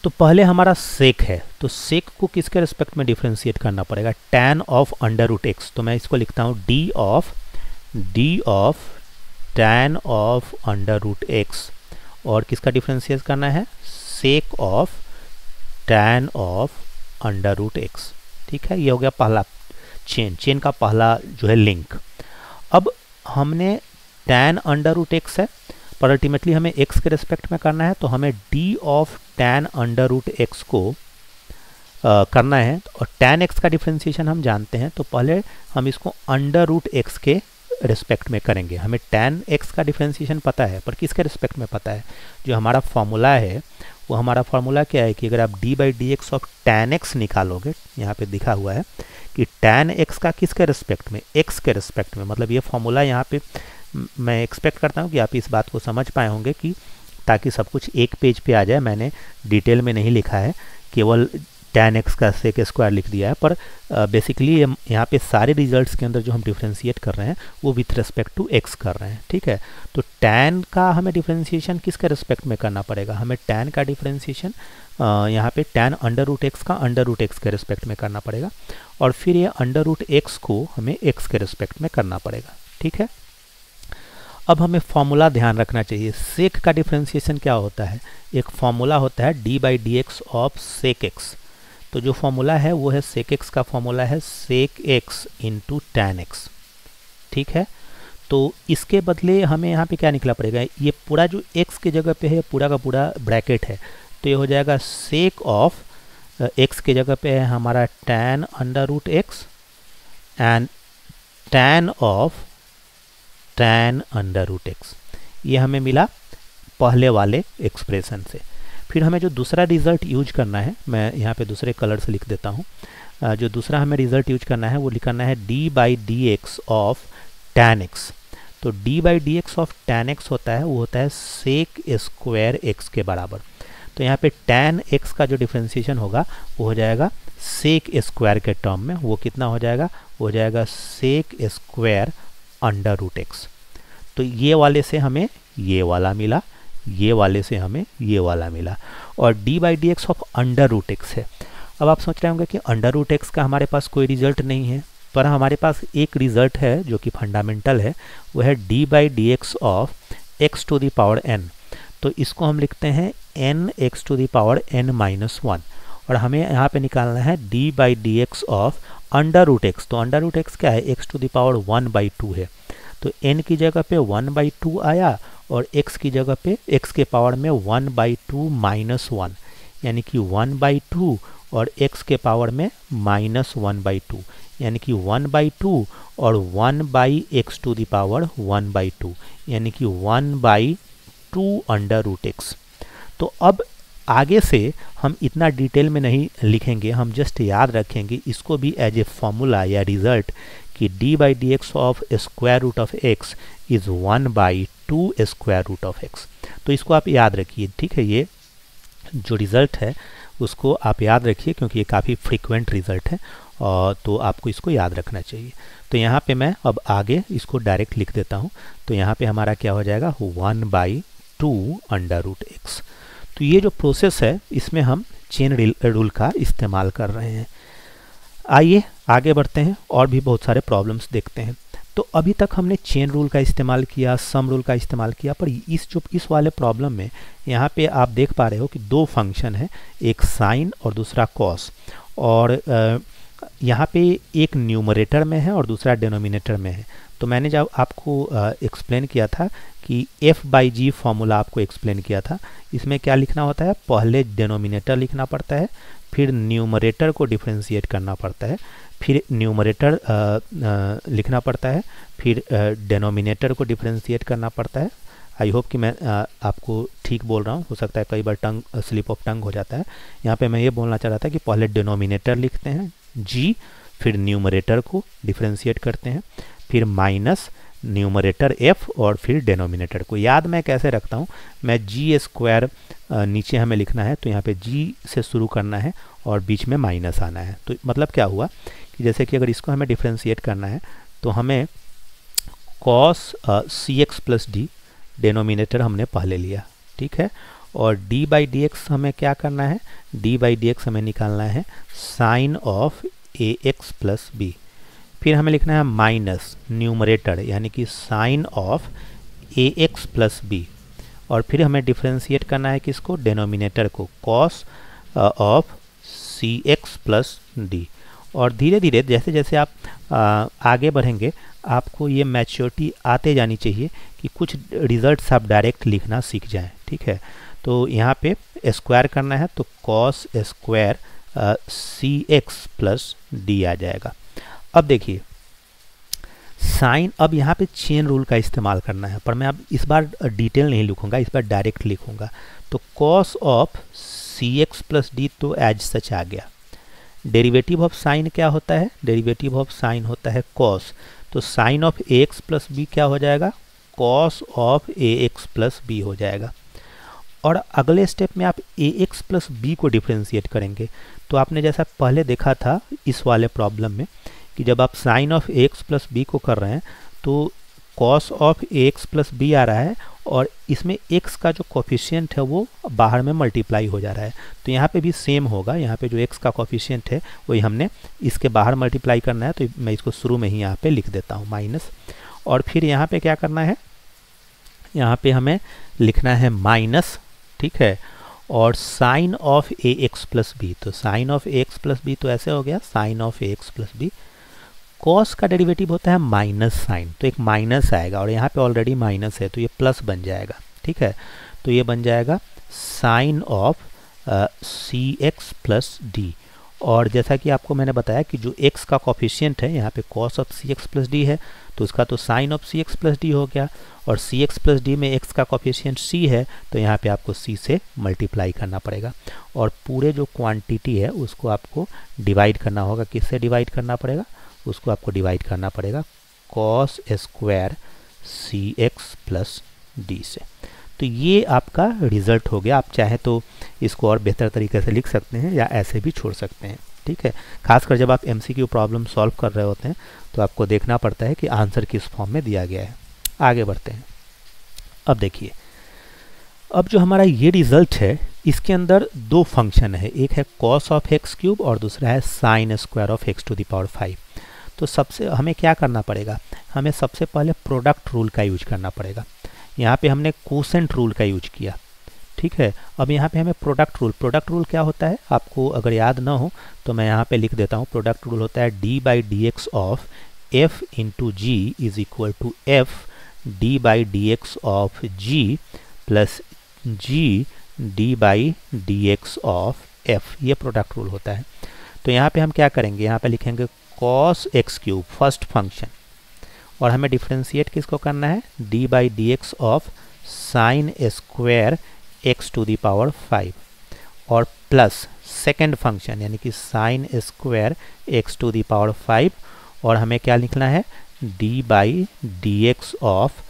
Speaker 1: तो पहले हमारा सेक है तो सेक को किसके रिस्पेक्ट में डिफ्रेंशिएट करना पड़ेगा tan of under root x तो मैं इसको लिखता हूँ d of d of tan of under root x और किसका डिफ्रेंशिएट करना है sec of tan of under root x ठीक है ये हो गया पहला चेन चेन का पहला जो है लिंक अब हमने टैन अंडर रूट एक्स है पर अल्टीमेटली हमें एक्स के रिस्पेक्ट में करना है तो हमें d of tan under root x को आ, करना है और tan x का डिफ्रेंसिएशन हम जानते हैं तो पहले हम इसको अंडर रूट एक्स के रिस्पेक्ट में करेंगे हमें टेन एक्स का डिफ्रेंसीशन पता है पर किसके रिस्पेक्ट में पता है जो हमारा फॉर्मूला है वो हमारा फार्मूला क्या है कि अगर आप d by d x of tan x निकालोगे यहाँ पे दिखा हुआ है कि टेन एक्स का किसके रिस्पेक्ट में x के रिस्पेक्ट में मतलब ये फार्मूला यहाँ पे मैं एक्सपेक्ट करता हूँ कि आप इस बात को समझ पाए होंगे कि ताकि सब कुछ एक पेज पे आ जाए मैंने डिटेल में नहीं लिखा है केवल टेन एक्स का सेक स्क्वायर लिख दिया है पर बेसिकली हम यहाँ पे सारे रिजल्ट्स के अंदर जो हम डिफ्रेंशिएट कर रहे हैं वो विथ रिस्पेक्ट टू एक्स कर रहे हैं ठीक है तो टेन का हमें डिफ्रेंशिएशन किसके रिस्पेक्ट में करना पड़ेगा हमें टेन का डिफ्रेंशिएशन यहाँ पे टेन अंडर रूट एक्स का अंडर रूट एक्स के रिस्पेक्ट में करना पड़ेगा और फिर ये अंडर रूट एक्स को हमें एक्स के रिस्पेक्ट में करना पड़ेगा ठीक है अब हमें फॉर्मूला ध्यान रखना चाहिए सेक का डिफ्रेंशिएशन क्या होता है एक फॉर्मूला होता है d by d x of sec x तो जो फॉर्मूला है वो है सेक एक्स का फॉर्मूला है sec x into tan x ठीक है तो इसके बदले हमें यहाँ पे क्या निकला पड़ेगा ये पूरा जो एक्स के जगह पे है पूरा का पूरा ब्रैकेट है तो ये हो जाएगा सेक ऑफ एक्स के जगह पे है हमारा tan under root x and tan of tan under root x ये हमें मिला पहले वाले एक्सप्रेशन से फिर हमें जो दूसरा रिज़ल्ट यूज करना है मैं यहाँ पे दूसरे कलर से लिख देता हूँ जो दूसरा हमें रिज़ल्ट यूज करना है वो लिखाना है d by d x of tan x तो d by d x of tan x होता है वो होता है सेक स्क्वायर एक्स के बराबर तो यहाँ पे टैन एक्स का जो डिफ्रेंसीशन होगा वो हो जाएगा सेक स्क्वायर के टर्म में वो कितना हो जाएगा वो हो जाएगा sec square under root x तो ये वाले से हमें ये वाला मिला ये वाले से हमें ये वाला मिला और d by d x of under root x है अब आप सोच रहे होंगे कि अंडर रूट एक्स का हमारे पास कोई रिजल्ट नहीं है पर हमारे पास एक रिजल्ट है जो कि फंडामेंटल है वह है d by d x of x to the power n तो इसको हम लिखते हैं n x to the power n minus one और हमें यहाँ पे निकालना है d by d x of under root x तो अंडर रूट एक्स क्या है x to the power one by two है तो एन की जगह पे वन बाई टू आया और x की जगह पे x के पावर में one by two minus one यानी कि वन बाई टू और x के पावर में माइनस वन बाई टू यानी कि वन बाई टू और one by x to the power one by two यानी कि one by two under root x तो अब आगे से हम इतना डिटेल में नहीं लिखेंगे हम जस्ट याद रखेंगे इसको भी एज ए फॉर्मूला या रिजल्ट कि d by d x of square root of x is one by two square root of x तो इसको आप याद रखिए ठीक है ये जो रिज़ल्ट है उसको आप याद रखिए क्योंकि ये काफ़ी फ्रिक्वेंट रिज़ल्ट है और तो आपको इसको याद रखना चाहिए तो यहाँ पे मैं अब आगे इसको डायरेक्ट लिख देता हूँ तो यहाँ पे हमारा क्या हो जाएगा one by two under root x तो ये जो प्रोसेस है इसमें हम चेन रूल का इस्तेमाल कर रहे हैं आइए आगे बढ़ते हैं और भी बहुत सारे प्रॉब्लम्स देखते हैं तो अभी तक हमने चेन रूल का इस्तेमाल किया सम रूल का इस्तेमाल किया पर इस जो इस वाले प्रॉब्लम में यहाँ पे आप देख पा रहे हो कि दो फंक्शन है एक साइन और दूसरा कॉस और यहाँ पे एक न्यूमरेटर में है और दूसरा डिनोमिनेटर में है तो मैंने जब आपको एक्सप्लेन किया था कि एफ बाई जी फॉर्मूला आपको एक्सप्लेन किया था इसमें क्या लिखना होता है पहले डिनोमिनेटर लिखना पड़ता है फिर न्यूमरेटर को डिफ्रेंशिएट करना पड़ता है फिर न्यूमरेटर लिखना पड़ता है फिर डेनोमिनेटर को डिफ्रेंशिएट करना पड़ता है आई होप कि मैं आ, आपको ठीक बोल रहा हूँ हो सकता है कई बार टंग स्लिप ऑफ टंग हो जाता है यहाँ पे मैं ये बोलना चाह रहा था कि पहले डिनोमिनेटर लिखते हैं जी फिर न्यूमरेटर को डिफ्रेंशिएट करते हैं फिर माइनस न्यूमरेटर एफ और फिर डेनोमिनेटर को याद मैं कैसे रखता हूँ मैं जी स्क्वायर नीचे हमें लिखना है तो यहाँ पे जी से शुरू करना है और बीच में माइनस आना है तो मतलब क्या हुआ कि जैसे कि अगर इसको हमें डिफ्रेंशिएट करना है तो हमें cos c x plus d denominator हमने पहले लिया ठीक है और डी बाई डी एक्स हमें क्या करना है डी बाई डी एक्स हमें निकालना है sine of a x plus b फिर हमें लिखना है माइनस न्यूमरेटर यानी कि sine of a x plus b और फिर हमें डिफ्रेंशिएट करना है किसको डेनोमिनेटर को cos of c x plus d और धीरे धीरे जैसे जैसे आप आ, आगे बढ़ेंगे आपको ये मैच्योरिटी आते जानी चाहिए कि कुछ रिजल्ट्स आप डायरेक्ट लिखना सीख जाएं ठीक है तो यहाँ पे स्क्वायर करना है तो cos square c x plus d आ जाएगा अब देखिए साइन अब यहाँ पे चेन रूल का इस्तेमाल करना है पर मैं अब इस बार डिटेल नहीं लिखूंगा इस बार डायरेक्ट लिखूंगा तो cos of c x plus d तो एज सच आ गया डेरिवेटिव ऑफ साइन क्या होता है डेरिवेटिव ऑफ साइन होता है कॉस तो sine of a x plus b क्या हो जाएगा cos of a x plus b हो जाएगा और अगले स्टेप में आप ए एक्स प्लस बी को डिफ्रेंशिएट करेंगे तो आपने जैसा पहले देखा था इस वाले प्रॉब्लम में कि जब आप sine of x plus b को कर रहे हैं तो cos of x plus b आ रहा है और इसमें एक्स का जो कॉफिशियंट है वो बाहर में मल्टीप्लाई हो जा रहा है तो यहाँ पे भी सेम होगा यहाँ पे जो एक्स का कोफिशियंट है वही हमने इसके बाहर मल्टीप्लाई करना है तो मैं इसको शुरू में ही यहाँ पे लिख देता हूँ माइनस और फिर यहाँ पे क्या करना है यहाँ पे हमें लिखना है माइनस ठीक है और sine of a x plus b तो sine of x plus b तो ऐसे हो गया sine of a x plus b cos का डेरिवेटिव होता है माइनस साइन तो एक माइनस आएगा और यहाँ पे ऑलरेडी माइनस है तो ये प्लस बन जाएगा ठीक है तो ये बन जाएगा sine of c x plus d और जैसा कि आपको मैंने बताया कि जो x का कॉफिशियंट है यहाँ पे cos of c x plus d है तो उसका तो sine of c x plus d हो गया और सी एक्स प्लस डी में x का कॉफिशियंट c है तो यहाँ पे आपको c से मल्टीप्लाई करना पड़ेगा और पूरे जो क्वांटिटी है उसको आपको डिवाइड करना होगा किससे डिवाइड करना पड़ेगा उसको आपको डिवाइड करना पड़ेगा cos square c x plus d से तो ये आपका रिजल्ट हो गया आप चाहे तो इसको और बेहतर तरीके से लिख सकते हैं या ऐसे भी छोड़ सकते हैं ठीक है खासकर जब आप एम प्रॉब्लम सॉल्व कर रहे होते हैं तो आपको देखना पड़ता है कि आंसर किस फॉर्म में दिया गया है आगे बढ़ते हैं अब देखिए अब जो हमारा ये रिजल्ट है इसके अंदर दो फंक्शन है एक है कॉस ऑफ एक्स क्यूब और दूसरा है sine square of x to the power five तो सबसे हमें क्या करना पड़ेगा हमें सबसे पहले प्रोडक्ट रूल का यूज करना पड़ेगा यहाँ पे हमने कोसेंट रूल का यूज किया ठीक है अब यहाँ पे हमें प्रोडक्ट रूल प्रोडक्ट रूल क्या होता है आपको अगर याद ना हो तो मैं यहाँ पे लिख देता हूँ प्रोडक्ट रूल होता है d by d x of f into g is equal to f d by d x of g plus g d by d x of f ये प्रोडक्ट रूल होता है तो यहाँ पे हम क्या करेंगे यहाँ पे लिखेंगे cos x cube first function और हमें डिफ्रेंशिएट किसको करना है d by d x of sine square x to the power five और प्लस सेकेंड फंक्शन यानी कि sine square x to the power five और हमें क्या लिखना है d by d x of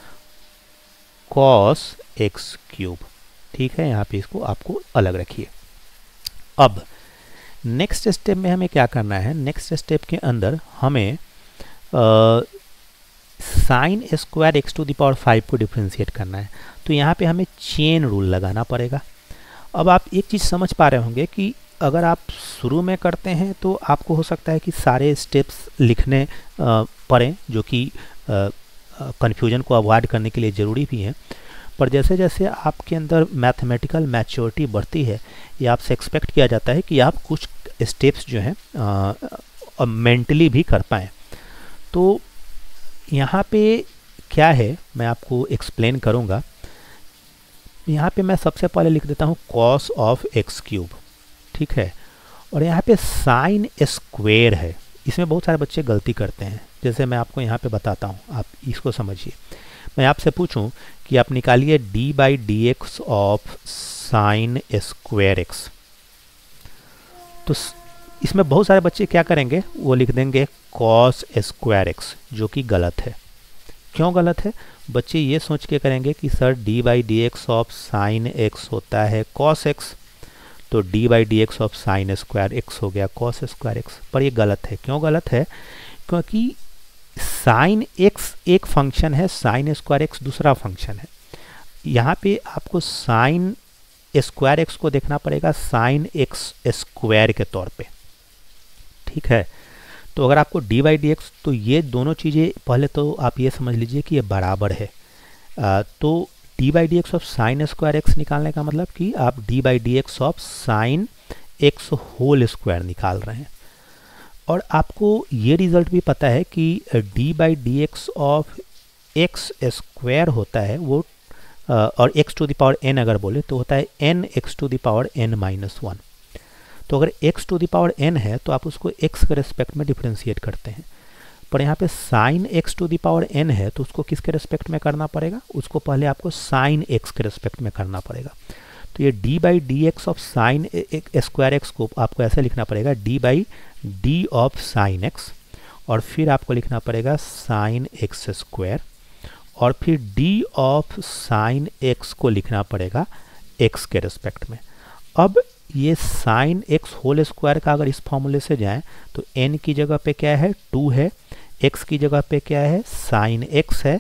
Speaker 1: cos x cube ठीक है यहाँ पे इसको आपको अलग रखिए अब नेक्स्ट स्टेप में हमें क्या करना है नेक्स्ट स्टेप के अंदर हमें sine square x to the power five को डिफ्रेंशिएट करना है तो यहाँ पे हमें चेन रूल लगाना पड़ेगा अब आप एक चीज़ समझ पा रहे होंगे कि अगर आप शुरू में करते हैं तो आपको हो सकता है कि सारे स्टेप्स लिखने पड़ें जो कि कन्फ्यूजन को अवॉइड करने के लिए ज़रूरी भी हैं पर जैसे जैसे आपके अंदर मैथमेटिकल मैच्योरिटी बढ़ती है या आपसे एक्सपेक्ट किया जाता है कि आप कुछ स्टेप्स जो हैं मेंटली भी कर पाएँ तो यहाँ पे क्या है मैं आपको एक्सप्लेन करूँगा यहाँ पे मैं सबसे पहले लिख देता हूँ कॉस ऑफ एक्स क्यूब ठीक है और यहाँ पे साइन स्क्वेयर है इसमें बहुत सारे बच्चे गलती करते हैं जैसे मैं आपको यहाँ पे बताता हूँ आप इसको समझिए मैं आपसे पूछूं कि आप निकालिए d by d x of sine square x तो इसमें बहुत सारे बच्चे क्या करेंगे वो लिख देंगे कॉस स्क्वायर एक्स जो कि गलत है क्यों गलत है बच्चे ये सोच के करेंगे कि sir d by d x of sine x होता है कॉस एक्स तो d by d x of sine square x हो गया कॉस स्क्वायर एक्स पर ये गलत है क्यों गलत है क्योंकि साइन एक्स एक फंक्शन है साइन स्क्वायर एक्स दूसरा फंक्शन है यहाँ पे आपको साइन स्क्वायर एक्स को देखना पड़ेगा साइन एक्स स्क्वायर के तौर पे ठीक है तो अगर आपको डी वाई डी एक्स तो ये दोनों चीज़ें पहले तो आप ये समझ लीजिए कि ये बराबर है आ, तो d Y d x of sine square x निकालने का मतलब कि आप d by d x of sine x whole square निकाल रहे हैं और आपको ये रिज़ल्ट भी पता है कि d by d x of x square होता है वो और x to the power n अगर बोले तो होता है n x to the power n minus one तो अगर x to the power n है तो आप उसको x के रेस्पेक्ट में डिफ्रेंशिएट करते हैं पर यहाँ पे sine x to the power n है तो उसको किसके रेस्पेक्ट में करना पड़ेगा उसको पहले आपको साइन x के रेस्पेक्ट में करना पड़ेगा तो ये d by d x of sine square x को आपको ऐसे लिखना पड़ेगा d by d of sine x और फिर आपको लिखना पड़ेगा साइन एक्स स्क्वायर और फिर डी ऑफ साइन एक्स को लिखना पड़ेगा एक्स के रिस्पेक्ट में अब ये साइन एक्स होल स्क्वायर का अगर इस फॉर्मूले से जाएं तो एन की जगह पे क्या है टू है एक्स की जगह पे क्या है साइन एक्स है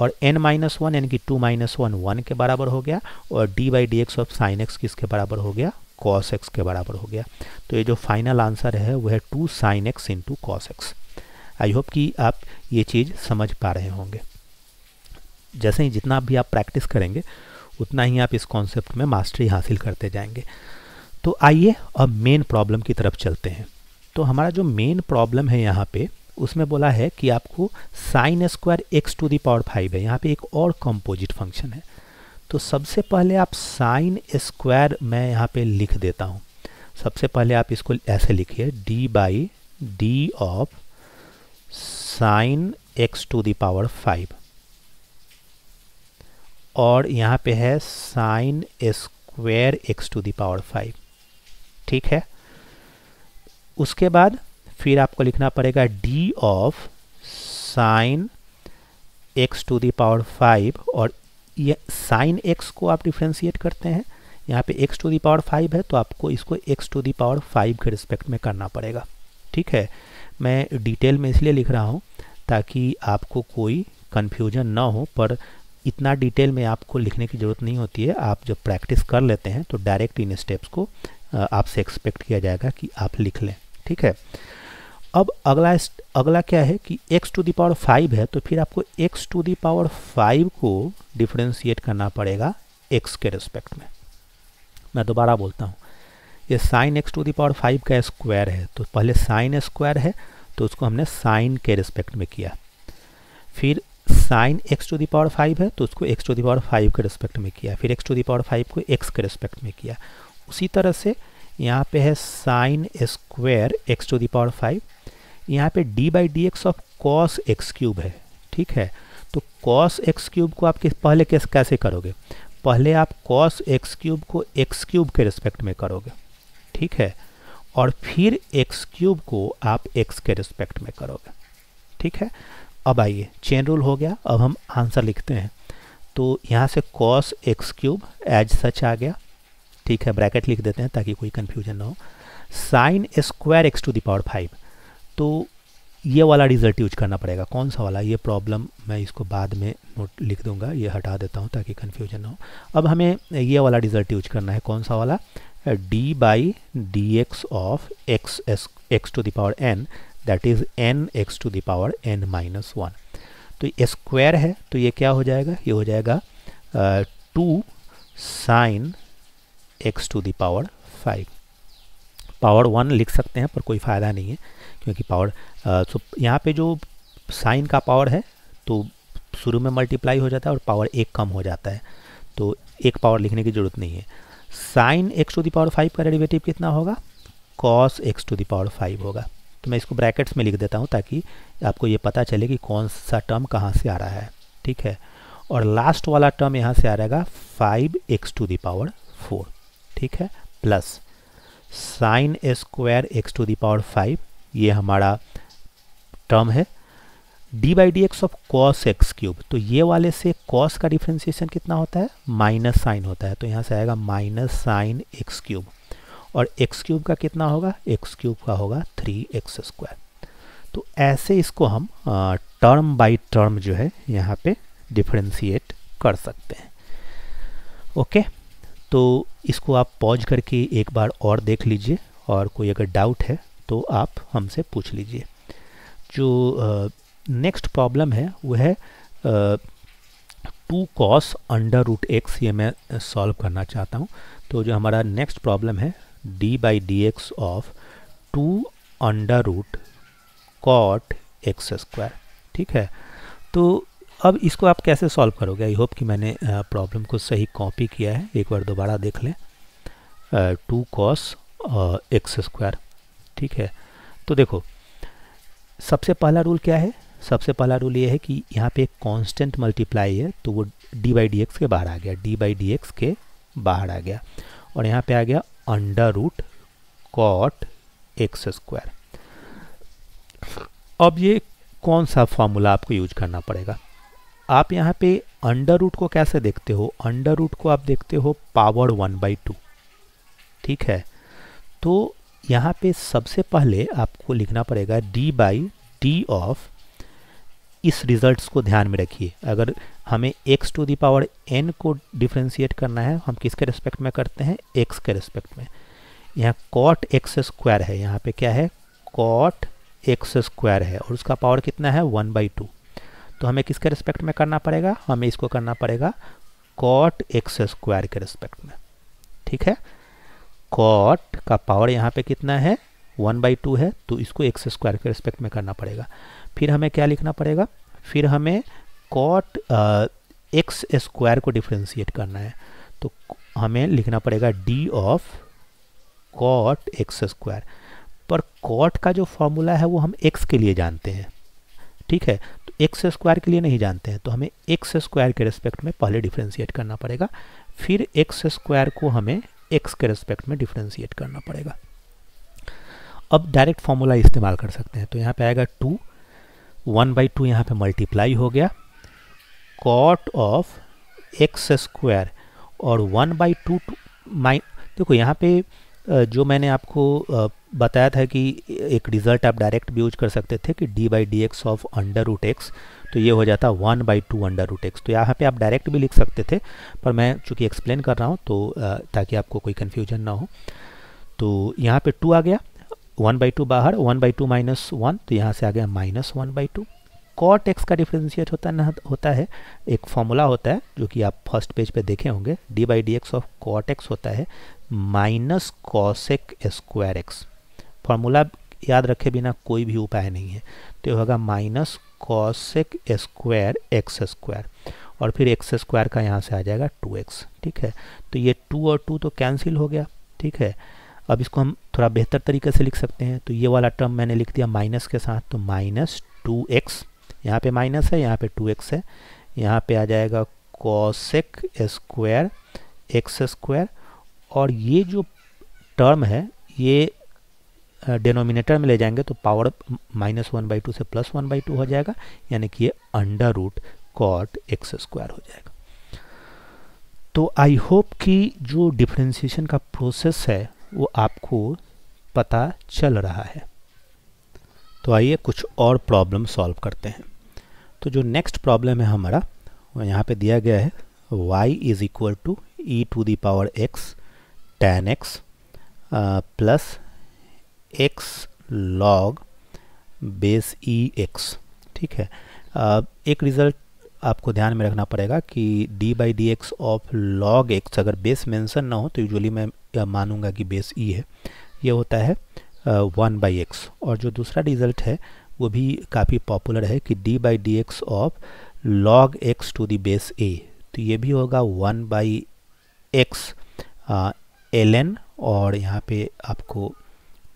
Speaker 1: और एन माइनस वन यानी कि टू माइनस वन वन के बराबर हो गया और d by d x of sine x किसके बराबर हो गया कॉस एक्स के बराबर हो गया तो ये जो फाइनल आंसर है वह है two sine x into cos x I hope कि आप ये चीज़ समझ पा रहे होंगे जैसे ही जितना भी आप प्रैक्टिस करेंगे उतना ही आप इस कॉन्सेप्ट में मास्टरी हासिल करते जाएंगे तो आइए अब मेन प्रॉब्लम की तरफ चलते हैं तो हमारा जो मेन प्रॉब्लम है यहाँ पे उसमें बोला है कि आपको sine square x to the power five है यहाँ पे एक और कंपोजिट फंक्शन है तो सबसे पहले आप साइन स्क्वायर मैं यहाँ पे लिख देता हूँ सबसे पहले आप इसको ऐसे लिखिए d by d of sine x to the power five और यहाँ पे है sine square x to the power five ठीक है उसके बाद फिर आपको लिखना पड़ेगा d of sine x to the power five और ये साइन एक्स को आप डिफ्रेंशिएट करते हैं यहाँ पे x to the power five है तो आपको इसको x to the power five के रिस्पेक्ट में करना पड़ेगा ठीक है मैं डिटेल में इसलिए लिख रहा हूँ ताकि आपको कोई कन्फ्यूजन ना हो पर इतना डिटेल में आपको लिखने की ज़रूरत नहीं होती है आप जब प्रैक्टिस कर लेते हैं तो डायरेक्ट इन स्टेप्स को आपसे एक्सपेक्ट किया जाएगा कि आप लिख लें ठीक है अब अगला अगला क्या है कि x to the power five है तो फिर आपको x to the power five को डिफ्रेंशिएट करना पड़ेगा x के रिस्पेक्ट में मैं दोबारा बोलता हूँ ये sine x to the power five का स्क्वायर है तो पहले साइन स्क्वायर है तो उसको हमने साइन के रिस्पेक्ट में किया फिर sine x to the power five है तो उसको x to the power five के रिस्पेक्ट में किया फिर x to the power five को एक्स के रिस्पेक्ट में किया उसी तरह से यहाँ पे है sine square x to the power five यहाँ पे d by d x of cos x cube है ठीक है तो कॉस एक्स क्यूब को आप किस पहले केस कैसे करोगे पहले आप कॉस एक्स क्यूब को एक्स क्यूब के रिस्पेक्ट में करोगे ठीक है और फिर एक्स क्यूब को आप एक्स के रिस्पेक्ट में करोगे ठीक है अब आइए चेन रूल हो गया अब हम आंसर लिखते हैं तो यहाँ से cos x cube as such आ गया ठीक है ब्रैकेट लिख देते हैं ताकि कोई कन्फ्यूजन ना हो sine square x to the power five तो ये वाला रिज़ल्ट यूज करना पड़ेगा कौन सा वाला ये प्रॉब्लम मैं इसको बाद में नोट लिख दूंगा ये हटा देता हूँ ताकि कन्फ्यूजन ना हो अब हमें ये वाला रिज़ल्ट यूज करना है कौन सा वाला d by d x of x is x to the power n that is n x to the power n minus one तो स्क्वायर है तो ये क्या हो जाएगा ये हो जाएगा two sine x to the power five power one लिख सकते हैं पर कोई फ़ायदा नहीं है क्योंकि पावर सो यहाँ पे जो साइन का पावर है तो शुरू में मल्टीप्लाई हो जाता है और पावर एक कम हो जाता है तो एक पावर लिखने की ज़रूरत नहीं है sine x to the power five का डेरिवेटिव कितना होगा cos x to the power five होगा तो मैं इसको ब्रैकेट्स में लिख देता हूँ ताकि आपको ये पता चले कि कौन सा टर्म कहाँ से आ रहा है ठीक है और लास्ट वाला टर्म यहाँ से आ रहेगा five x to the power four ठीक है plus sine square x to the power five ये हमारा टर्म है d by d x of cos x cube तो ये वाले से कॉस का डिफ्रेंसिएशन कितना होता है माइनस साइन होता है तो यहाँ से आएगा माइनस साइन एक्स क्यूब और एक्स क्यूब का कितना होगा एक्स क्यूब का होगा थ्री एक्स स्क्वायर तो ऐसे इसको हम टर्म बाय टर्म जो है यहाँ पे डिफ्रेंशिएट कर सकते हैं ओके तो इसको आप पॉज करके एक बार और देख लीजिए और कोई अगर डाउट है तो आप हमसे पूछ लीजिए जो नेक्स्ट प्रॉब्लम है वह है two cos under root x ये मैं सॉल्व करना चाहता हूँ तो जो हमारा नेक्स्ट प्रॉब्लम है d by d x of two under root cot x square ठीक है तो अब इसको आप कैसे सॉल्व करोगे आई होप कि मैंने प्रॉब्लम को सही कॉपी किया है एक बार दोबारा देख लें टू कॉस एक्स स्क्वायर ठीक है तो देखो सबसे पहला रूल क्या है सबसे पहला रूल ये है कि यहाँ पे एक कांस्टेंट मल्टीप्लाई है तो वो डी बाई डी एक्स के बाहर आ गया डी बाई डी एक्स के बाहर आ गया और यहाँ पे आ गया under root cot x square अब ये कौन सा फॉर्मूला आपको यूज करना पड़ेगा आप यहाँ पे अंडर रूट को कैसे देखते हो अंडर रूट को आप देखते हो पावर वन बाई टू ठीक है तो यहाँ पे सबसे पहले आपको लिखना पड़ेगा d बाई डी ऑफ इस रिजल्ट्स को ध्यान में रखिए अगर हमें x to the power n को डिफ्रेंशिएट करना है हम किसके रिस्पेक्ट में करते हैं x के रिस्पेक्ट में यहाँ कॉट एक्स स्क्वायर है यहाँ पे क्या है कॉट एक्स स्क्वायर है और उसका पावर कितना है वन बाई टू तो हमें किसके रिस्पेक्ट में करना पड़ेगा हमें इसको करना पड़ेगा कॉट एक्स स्क्वायर के रिस्पेक्ट में ठीक है कॉट का पावर यहाँ पे कितना है वन बाई टू है तो इसको एक्स स्क्वायर के रिस्पेक्ट में करना पड़ेगा फिर हमें क्या लिखना पड़ेगा फिर हमें कॉट एक्स स्क्वायर को डिफ्रेंशिएट करना है तो हमें लिखना पड़ेगा d of cot x square पर कॉट का जो फॉर्मूला है वो हम एक्स के लिए जानते हैं ठीक है तो एक्स स्क्वायर के लिए नहीं जानते हैं तो हमें एक्स स्क्वायर के रिस्पेक्ट में पहले डिफ्रेंशिएट करना पड़ेगा फिर एक्स स्क्वायर को हमें एक्स के रेस्पेक्ट में डिफ्रेंशिएट करना पड़ेगा अब डायरेक्ट फॉर्मूला इस्तेमाल कर सकते हैं तो यहाँ पे आएगा टू वन बाई टू यहाँ पर मल्टीप्लाई हो गया कॉट ऑफ एक्स स्क्वायर और वन बाई टू माइ देखो यहाँ पे जो मैंने आपको बताया था कि एक रिज़ल्ट आप डायरेक्ट भी यूज कर सकते थे कि d by d x of under root x तो ये हो जाता one by two under root x तो यहाँ पे आप डायरेक्ट भी लिख सकते थे पर मैं चूंकि एक्सप्लेन कर रहा हूँ तो ताकि आपको कोई कन्फ्यूजन ना हो तो यहाँ पे टू आ गया वन बाई टू बाहर one by two minus one तो यहाँ से आ गया minus one by two cot x का डिफ्रेंशिएट होता न, होता है एक फॉर्मूला होता है जो कि आप फर्स्ट पेज पे देखे होंगे d by d x of cot x होता है minus cosec square x formula याद रखे बिना कोई भी उपाय नहीं है तो होगा minus cosec square x square और फिर एक्स स्क्वायर का यहाँ से आ जाएगा टू एक्स ठीक है तो ये टू और टू तो कैंसिल हो गया ठीक है अब इसको हम थोड़ा बेहतर तरीके से लिख सकते हैं तो ये वाला टर्म मैंने लिख दिया माइनस के साथ तो माइनस टू एक्स यहाँ पर माइनस है यहाँ पे टू एक्स है यहाँ पर आ जाएगा कॉसेक स्क्वायर एक्स स्क्वायर और ये जो टर्म है ये डेनोमिनेटर में ले जाएंगे तो power minus one by two से प्लस वन बाई टू हो जाएगा यानी कि ये under root cot x square हो जाएगा तो आई होप कि जो डिफ्रेंसीशन का प्रोसेस है वो आपको पता चल रहा है तो आइए कुछ और प्रॉब्लम सॉल्व करते हैं तो जो नेक्स्ट प्रॉब्लम है हमारा वो यहाँ पे दिया गया है y is equal to e to the power x tan x plus x log base e x ठीक है आ, एक रिज़ल्ट आपको ध्यान में रखना पड़ेगा कि d by d x of log x अगर बेस मेंशन ना हो तो यूजुअली मैं मानूंगा कि बेस ई e है ये होता है वन बाई एक्स और जो दूसरा रिज़ल्ट है वो भी काफ़ी पॉपुलर है कि d by d x of log x to the base a तो ये भी होगा one by x l n और यहाँ पे आपको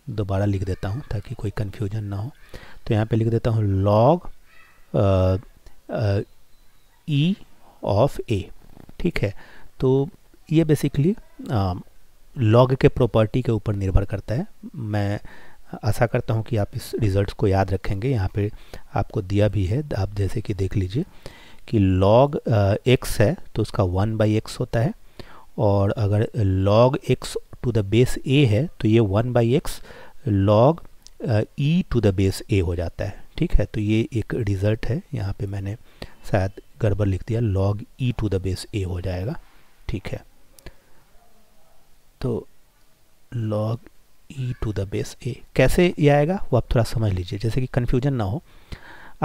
Speaker 1: दोबारा लिख देता हूँ ताकि कोई कन्फ्यूजन ना हो तो यहाँ पे लिख देता हूँ लॉग ई ऑफ ए ठीक है तो ये बेसिकली लॉग के प्रॉपर्टी के ऊपर निर्भर करता है मैं आशा करता हूँ कि आप इस रिजल्ट्स को याद रखेंगे यहाँ पे आपको दिया भी है आप जैसे कि देख लीजिए कि लॉग एक्स है तो उसका वन बाई एक्स होता है और अगर log x to the base a है तो ये one by x log e to the base a हो जाता है ठीक है तो ये एक रिजल्ट है यहाँ पे मैंने शायद गड़बड़ लिख दिया log e to the base a हो जाएगा ठीक है तो log e to the base a कैसे ये आएगा वो आप थोड़ा समझ लीजिए जैसे कि कन्फ्यूजन ना हो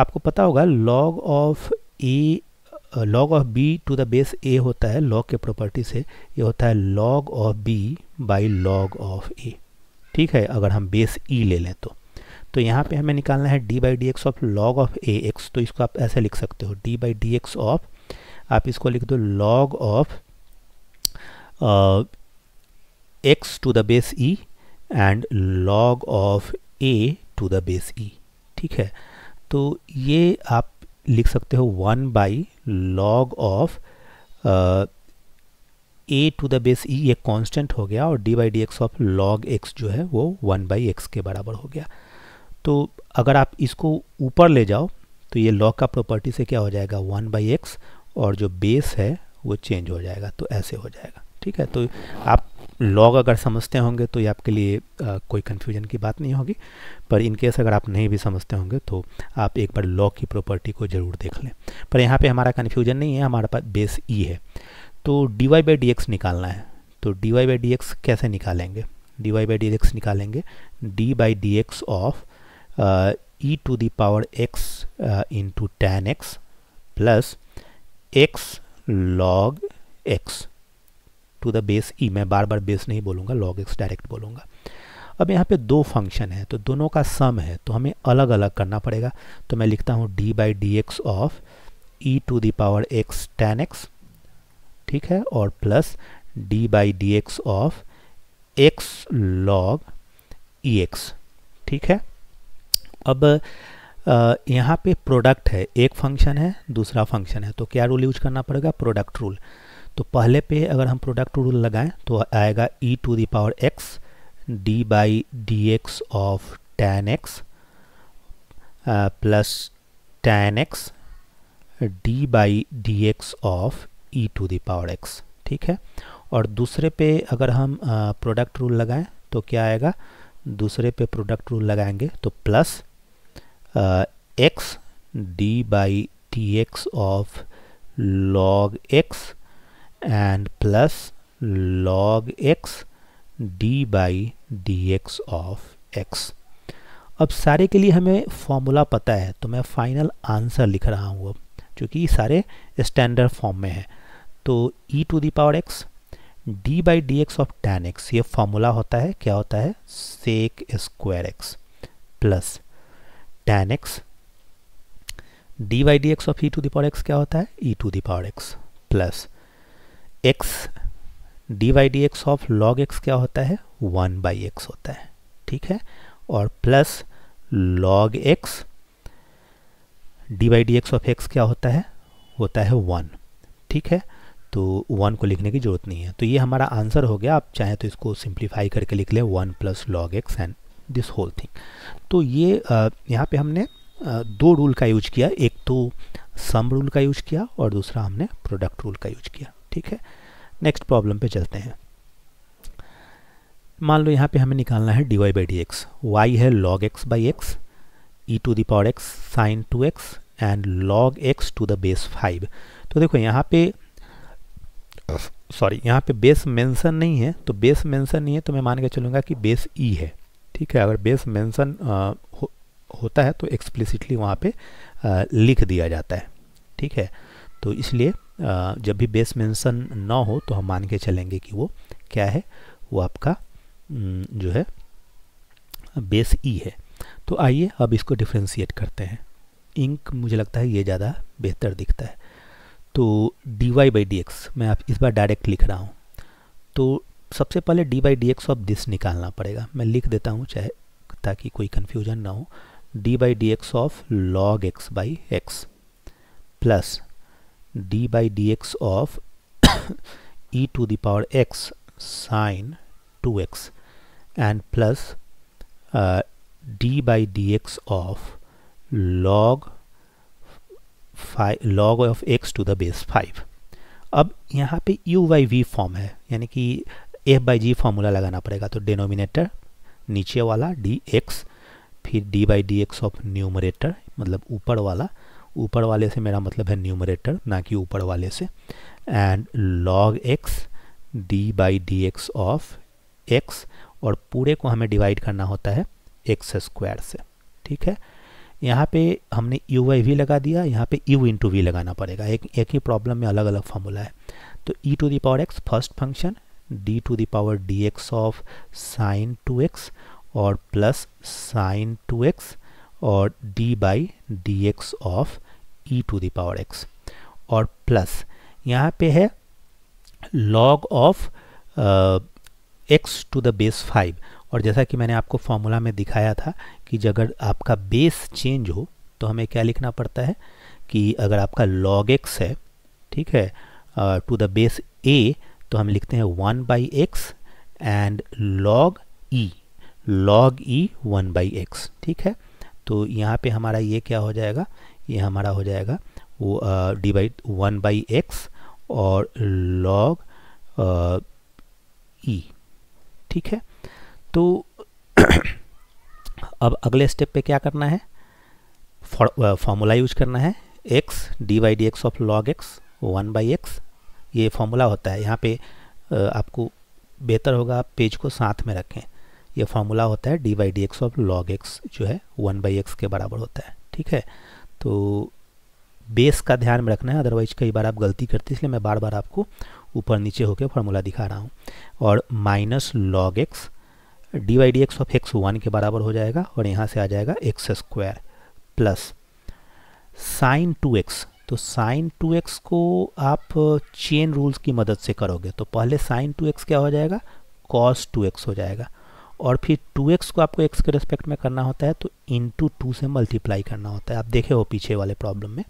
Speaker 1: आपको पता होगा log of a log of b to the base a होता है लॉग के प्रॉपर्टी से ये होता है log of b by log of a ठीक है अगर हम बेस ई e ले लें तो तो यहाँ पे हमें निकालना है d by d x of log of a x तो इसको आप ऐसे लिख सकते हो d by d x of आप इसको लिख दो log of x to the base e and log of a to the base e ठीक है तो ये आप लिख सकते हो one by log of a to the base e ये कांस्टेंट हो गया और d by d x of log x जो है वो वन बाई एक्स के बराबर हो गया तो अगर आप इसको ऊपर ले जाओ तो ये लॉग का प्रॉपर्टी से क्या हो जाएगा वन बाई एक्स और जो बेस है वो चेंज हो जाएगा तो ऐसे हो जाएगा ठीक है तो आप लॉग अगर समझते होंगे तो ये आपके लिए आ, कोई कन्फ्यूजन की बात नहीं होगी पर इन केस अगर आप नहीं भी समझते होंगे तो आप एक बार लॉग की प्रॉपर्टी को ज़रूर देख लें पर यहाँ पे हमारा कन्फ्यूजन नहीं है हमारे पास बेस ई e है तो d y by d x निकालना है तो d y by d x कैसे निकालेंगे d y by d x निकालेंगे d by d x of e to the power x into tan x plus x log x to the base e मैं बार बार base नहीं बोलूँगा log x direct बोलूँगा अब यहाँ पे दो फंक्शन है तो दोनों का सम है तो हमें अलग अलग करना पड़ेगा तो मैं लिखता हूँ d by d x of e to the power x tan x ठीक है और plus d by d x of x log e x ठीक है अब यहाँ पे प्रोडक्ट है एक फंक्शन है दूसरा फंक्शन है तो क्या रूल यूज करना पड़ेगा प्रोडक्ट रूल तो पहले पे अगर हम प्रोडक्ट रूल लगाएं तो आएगा e to the power x d by d x of tan x plus tan x d by d x of e to the power x ठीक है और दूसरे पे अगर हम प्रोडक्ट रूल लगाएं तो क्या आएगा दूसरे पे प्रोडक्ट रूल लगाएंगे तो plus x d by d x of log x and plus log x d by dx of x अब सारे के लिए हमें फॉर्मूला पता है तो मैं फाइनल आंसर लिख रहा हूँ अब चूँकि सारे स्टैंडर्ड फॉर्म में है तो e to the power x d by d x of tan x ये फॉर्मूला होता है क्या होता है sec square x plus tan x d by d x of e to the power x क्या होता है e to the power x plus x d Y d x of log x क्या होता है वन बाई एक्स होता है ठीक है और plus log x d Y d x of x क्या होता है होता है वन ठीक है तो वन को लिखने की ज़रूरत नहीं है तो ये हमारा आंसर हो गया आप चाहें तो इसको सिंप्लीफाई करके लिख लें one plus log x and this whole thing तो ये यहाँ पे हमने दो रूल का यूज किया एक तो सम रूल का यूज किया और दूसरा हमने प्रोडक्ट रूल का यूज किया ठीक है नेक्स्ट प्रॉब्लम पे चलते हैं मान लो यहाँ पे हमें निकालना है d y by d x y है log x by x e to the power x sine two x and log x to the base five तो देखो यहाँ पे सॉरी यहाँ पे बेस मेंशन नहीं है तो बेस मेंशन नहीं है तो मैं मान के चलूँगा कि बेस ई e है ठीक है अगर बेस मेंशन हो, होता है तो एक्सप्लिसिटली वहाँ पे आ, लिख दिया जाता है ठीक है तो इसलिए जब भी बेस मेंशन ना हो तो हम मान के चलेंगे कि वो क्या है वो आपका जो है बेस ई e है तो आइए अब इसको डिफ्रेंशिएट करते हैं इंक मुझे लगता है ये ज़्यादा बेहतर दिखता है तो d y by d x मैं आप इस बार डायरेक्ट लिख रहा हूँ तो सबसे पहले d by d x of this निकालना पड़ेगा मैं लिख देता हूँ चाहे ताकि कोई कन्फ्यूजन ना हो d by d x of log x by x plus d by dx of e to the power x sine 2x and plus uh, d by dx of log five log of x to the base five अब यहाँ पे u by we form है यानी कि f by g formula लगाना पड़ेगा तो denominator नीचे वाला dx फिर d by d x of numerator मतलब ऊपर वाला ऊपर वाले से मेरा मतलब है न्यूमरेटर ना कि ऊपर वाले से and log x d by d x of x और पूरे को हमें डिवाइड करना होता है एक्स स्क्वायर से ठीक है यहाँ पे हमने यू वाई वी लगा दिया यहाँ पे यू इंटू वी लगाना पड़ेगा एक एक ही प्रॉब्लम में अलग अलग फार्मूला है तो e to the power x first function d to the power d x of sine two x और प्लस साइन टू एक्स और d by d x of e to the power x और प्लस यहाँ पे है log of x to the base five और जैसा कि मैंने आपको फॉर्मूला में दिखाया था कि अगर आपका बेस चेंज हो तो हमें क्या लिखना पड़ता है कि अगर आपका लॉग एक्स है ठीक है टू द बेस ए तो हम लिखते हैं one by x and log e log e one by x ठीक है तो यहाँ पे हमारा ये क्या हो जाएगा ये हमारा हो जाएगा वो d by one by x और लॉग ई e, ठीक है तो अब अगले स्टेप पे क्या करना है फॉर्मूला यूज करना है x d by d x of log x one by x ये फॉर्मूला होता है यहाँ पे आपको बेहतर होगा आप पेज को साथ में रखें ये फॉर्मूला होता है d by d x of log x जो है वन बाई एक्स के बराबर होता है ठीक है तो बेस का ध्यान में रखना है अदरवाइज कई बार आप गलती करते हैं इसलिए मैं बार बार आपको ऊपर नीचे होकर फार्मूला दिखा रहा हूँ और minus log x d Y d x of x one के बराबर हो जाएगा और यहाँ से आ जाएगा x square plus sine two x तो साइन टू एक्स को आप चेन रूल्स की मदद से करोगे तो पहले साइन टू एक्स क्या हो जाएगा कॉस टू एक्स हो जाएगा और फिर 2x को आपको x के रेस्पेक्ट में करना होता है तो इन टू से मल्टीप्लाई करना होता है आप देखे हो पीछे वाले प्रॉब्लम में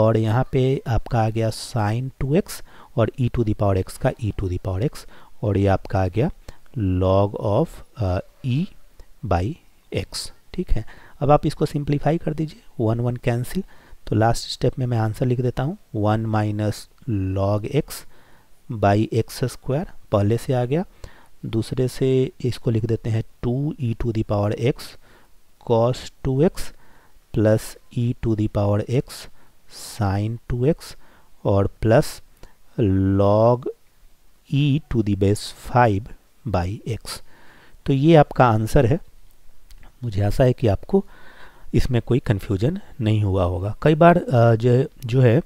Speaker 1: और यहाँ पे आपका आ गया साइन टू एक्स और e to the power x का e to the power x और ये आपका आ गया log of e by x ठीक है अब आप इसको सिंप्लीफाई कर दीजिए वन वन कैंसिल तो लास्ट स्टेप में मैं आंसर लिख देता हूँ one minus log x by x square पहले से आ गया दूसरे से इसको लिख देते हैं two e to the power x cos two x plus e to the power x sine two x और plus log e to the base five by x तो ये आपका आंसर है मुझे आशा है कि आपको इसमें कोई कन्फ्यूजन नहीं हुआ होगा कई बार जो जो है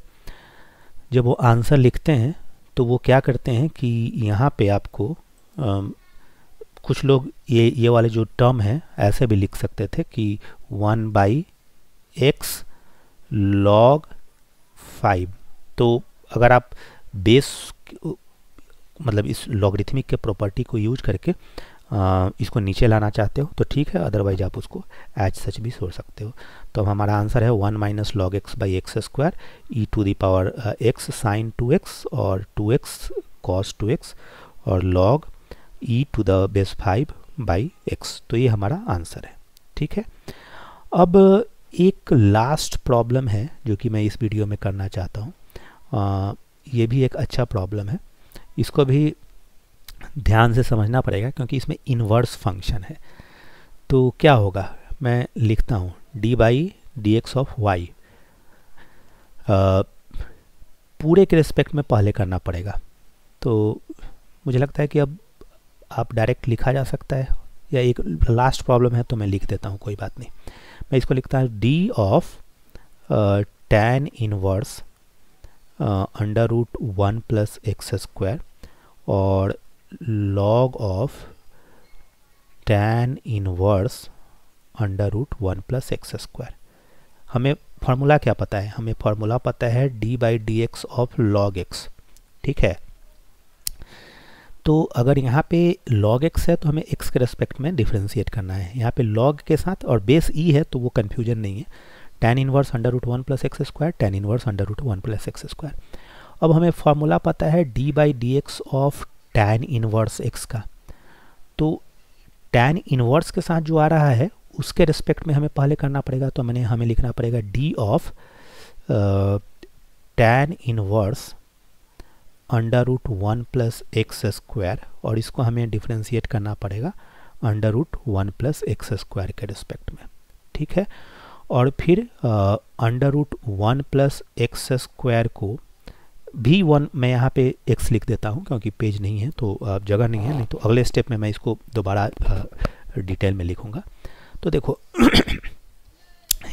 Speaker 1: जब वो आंसर लिखते हैं तो वो क्या करते हैं कि यहाँ पे आपको कुछ लोग ये ये वाले जो टर्म हैं ऐसे भी लिख सकते थे कि one by x log five तो अगर आप बेस मतलब इस लॉगरिथमिक के प्रॉपर्टी को यूज करके आ, इसको नीचे लाना चाहते हो तो ठीक है अदरवाइज आप उसको एच सच भी सोच सकते हो तो अब हमारा आंसर है one minus log x by x square e to the power x sine two x और two x cos two x और log e to the base five by x तो ये हमारा आंसर है ठीक है अब एक लास्ट प्रॉब्लम है जो कि मैं इस वीडियो में करना चाहता हूँ ये भी एक अच्छा प्रॉब्लम है इसको भी ध्यान से समझना पड़ेगा क्योंकि इसमें इन्वर्स फंक्शन है तो क्या होगा मैं लिखता हूँ d by d x of y पूरे के रिस्पेक्ट में पहले करना पड़ेगा तो मुझे लगता है कि अब आप डायरेक्ट लिखा जा सकता है या एक लास्ट प्रॉब्लम है तो मैं लिख देता हूँ कोई बात नहीं मैं इसको लिखता हूँ d of tan inverse under root one plus x square और log of tan inverse under root one plus x square हमें फार्मूला क्या पता है हमें फार्मूला पता है d by d x of log x ठीक है तो अगर यहाँ पे log x है तो हमें x के रेस्पेक्ट में डिफ्रेंशिएट करना है यहाँ पे log के साथ और बेस e है तो वो कन्फ्यूजन नहीं है tan inverse under root one plus x square tan inverse under root one plus x square अब हमें फार्मूला पता है d by d x of tan inverse x का तो tan इनवर्स के साथ जो आ रहा है उसके रेस्पेक्ट में हमें पहले करना पड़ेगा तो मैंने हमें लिखना पड़ेगा d of tan inverse under root one plus x square और इसको हमें डिफ्रेंशिएट करना पड़ेगा under root one plus x square के रिस्पेक्ट में ठीक है और फिर under root one plus x square को भी वन मैं यहाँ पे एक्स लिख देता हूँ क्योंकि पेज नहीं है तो जगह नहीं है नहीं तो अगले स्टेप में मैं इसको दोबारा डिटेल में लिखूँगा तो देखो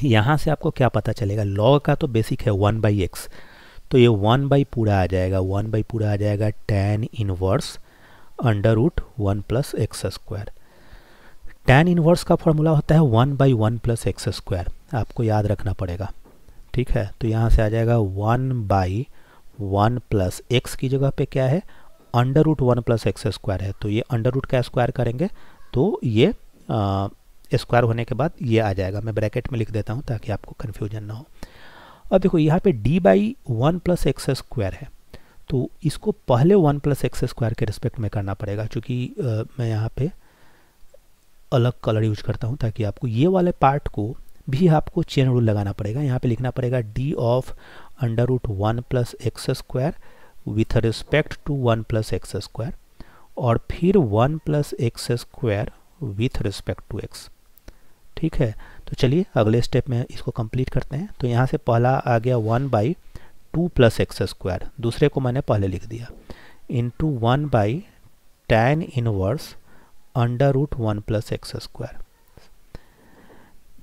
Speaker 1: यहाँ से आपको क्या पता चलेगा लॉग का तो बेसिक है वन बाई एक्स तो ये वन बाई पूरा आ जाएगा वन बाई पूरा आ जाएगा tan inverse under root one plus x square tan inverse का फॉर्मूला होता है one by one plus x square आपको याद रखना पड़ेगा ठीक है तो यहाँ से आ जाएगा one by one plus x की जगह पे क्या है under root one plus x square है तो ये अंडर रूट का स्क्वायर करेंगे तो ये स्क्वायर होने के बाद ये आ जाएगा मैं ब्रैकेट में लिख देता हूँ ताकि आपको कन्फ्यूजन ना हो अब देखो यहाँ पे d by one plus x square है तो इसको पहले वन प्लस एक्स स्क्वायर के रिस्पेक्ट में करना पड़ेगा क्योंकि मैं यहाँ पे अलग कलर यूज करता हूँ ताकि आपको ये वाले पार्ट को भी आपको चेन रूल लगाना पड़ेगा यहाँ पे लिखना पड़ेगा d of under root one plus x square with respect to one plus x square और फिर one plus x square with respect to x ठीक है तो चलिए अगले स्टेप में इसको कंप्लीट करते हैं तो यहाँ से पहला आ गया one by two plus x square दूसरे को मैंने पहले लिख दिया into one by tan inverse under root one plus x square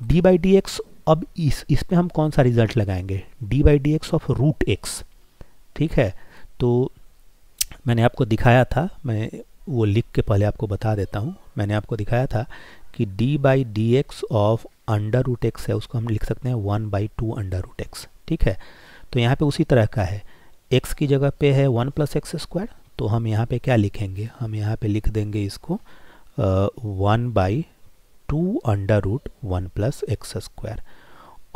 Speaker 1: d by d x अब इस इस पे हम कौन सा रिजल्ट लगाएंगे d by d x of root x ठीक है तो मैंने आपको दिखाया था मैं वो लिख के पहले आपको बता देता हूँ मैंने आपको दिखाया था कि d by d x of under root x है उसको हम लिख सकते हैं one by two under root x ठीक है तो यहाँ पे उसी तरह का है x की जगह पे है वन प्लस एक्स स्क्वायर तो हम यहाँ पे क्या लिखेंगे हम यहाँ पे लिख देंगे इसको one by two under root one plus x square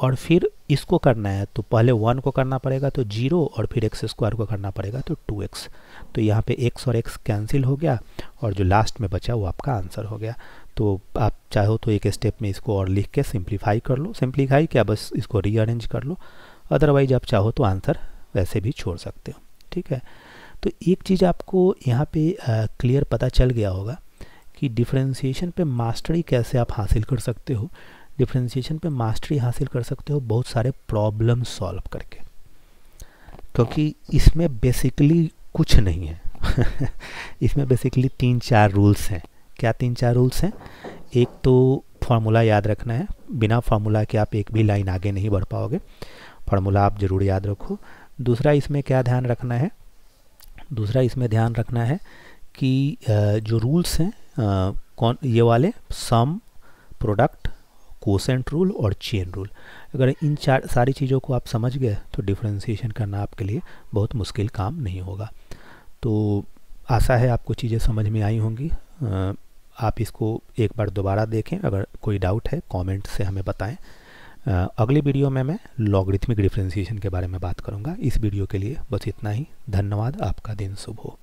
Speaker 1: और फिर इसको करना है तो पहले वन को करना पड़ेगा तो जीरो और फिर एक्स स्क्वायर को करना पड़ेगा तो टू एक्स तो यहाँ पे एक्स और एक्स कैंसिल हो गया और जो लास्ट में बचा वो आपका आंसर हो गया तो आप चाहो तो एक स्टेप में इसको और लिख के सिंप्लीफाई कर लो सिंप्लीफाई क्या बस इसको रीअरेंज कर लो अदरवाइज आप चाहो तो आंसर वैसे भी छोड़ सकते हो ठीक है तो एक चीज़ आपको यहाँ पे क्लियर पता चल गया होगा कि डिफ्रेंसीशन पे मास्टरी कैसे आप हासिल कर सकते हो डिफ्रेंसीशन पे मास्टरी हासिल कर सकते हो बहुत सारे प्रॉब्लम सॉल्व करके क्योंकि इसमें बेसिकली कुछ नहीं है इसमें बेसिकली तीन चार रूल्स हैं क्या तीन चार रूल्स हैं एक तो फार्मूला याद रखना है बिना फार्मूला के आप एक भी लाइन आगे नहीं बढ़ पाओगे फार्मूला आप ज़रूर याद रखो दूसरा इसमें क्या ध्यान रखना है दूसरा इसमें ध्यान रखना है कि जो रूल्स हैं कौन ये वाले सम प्रोडक्ट कोसेंट रूल और चेन रूल अगर इन चार सारी चीज़ों को आप समझ गए तो डिफ्रेंसीशन करना आपके लिए बहुत मुश्किल काम नहीं होगा तो आशा है आपको चीज़ें समझ में आई होंगी आप इसको एक बार दोबारा देखें अगर कोई डाउट है कमेंट से हमें बताएं अगली वीडियो में मैं लॉगरिथमिक डिफ्रेंसिएशन के बारे में बात करूंगा इस वीडियो के लिए बस इतना ही धन्यवाद आपका दिन शुभ हो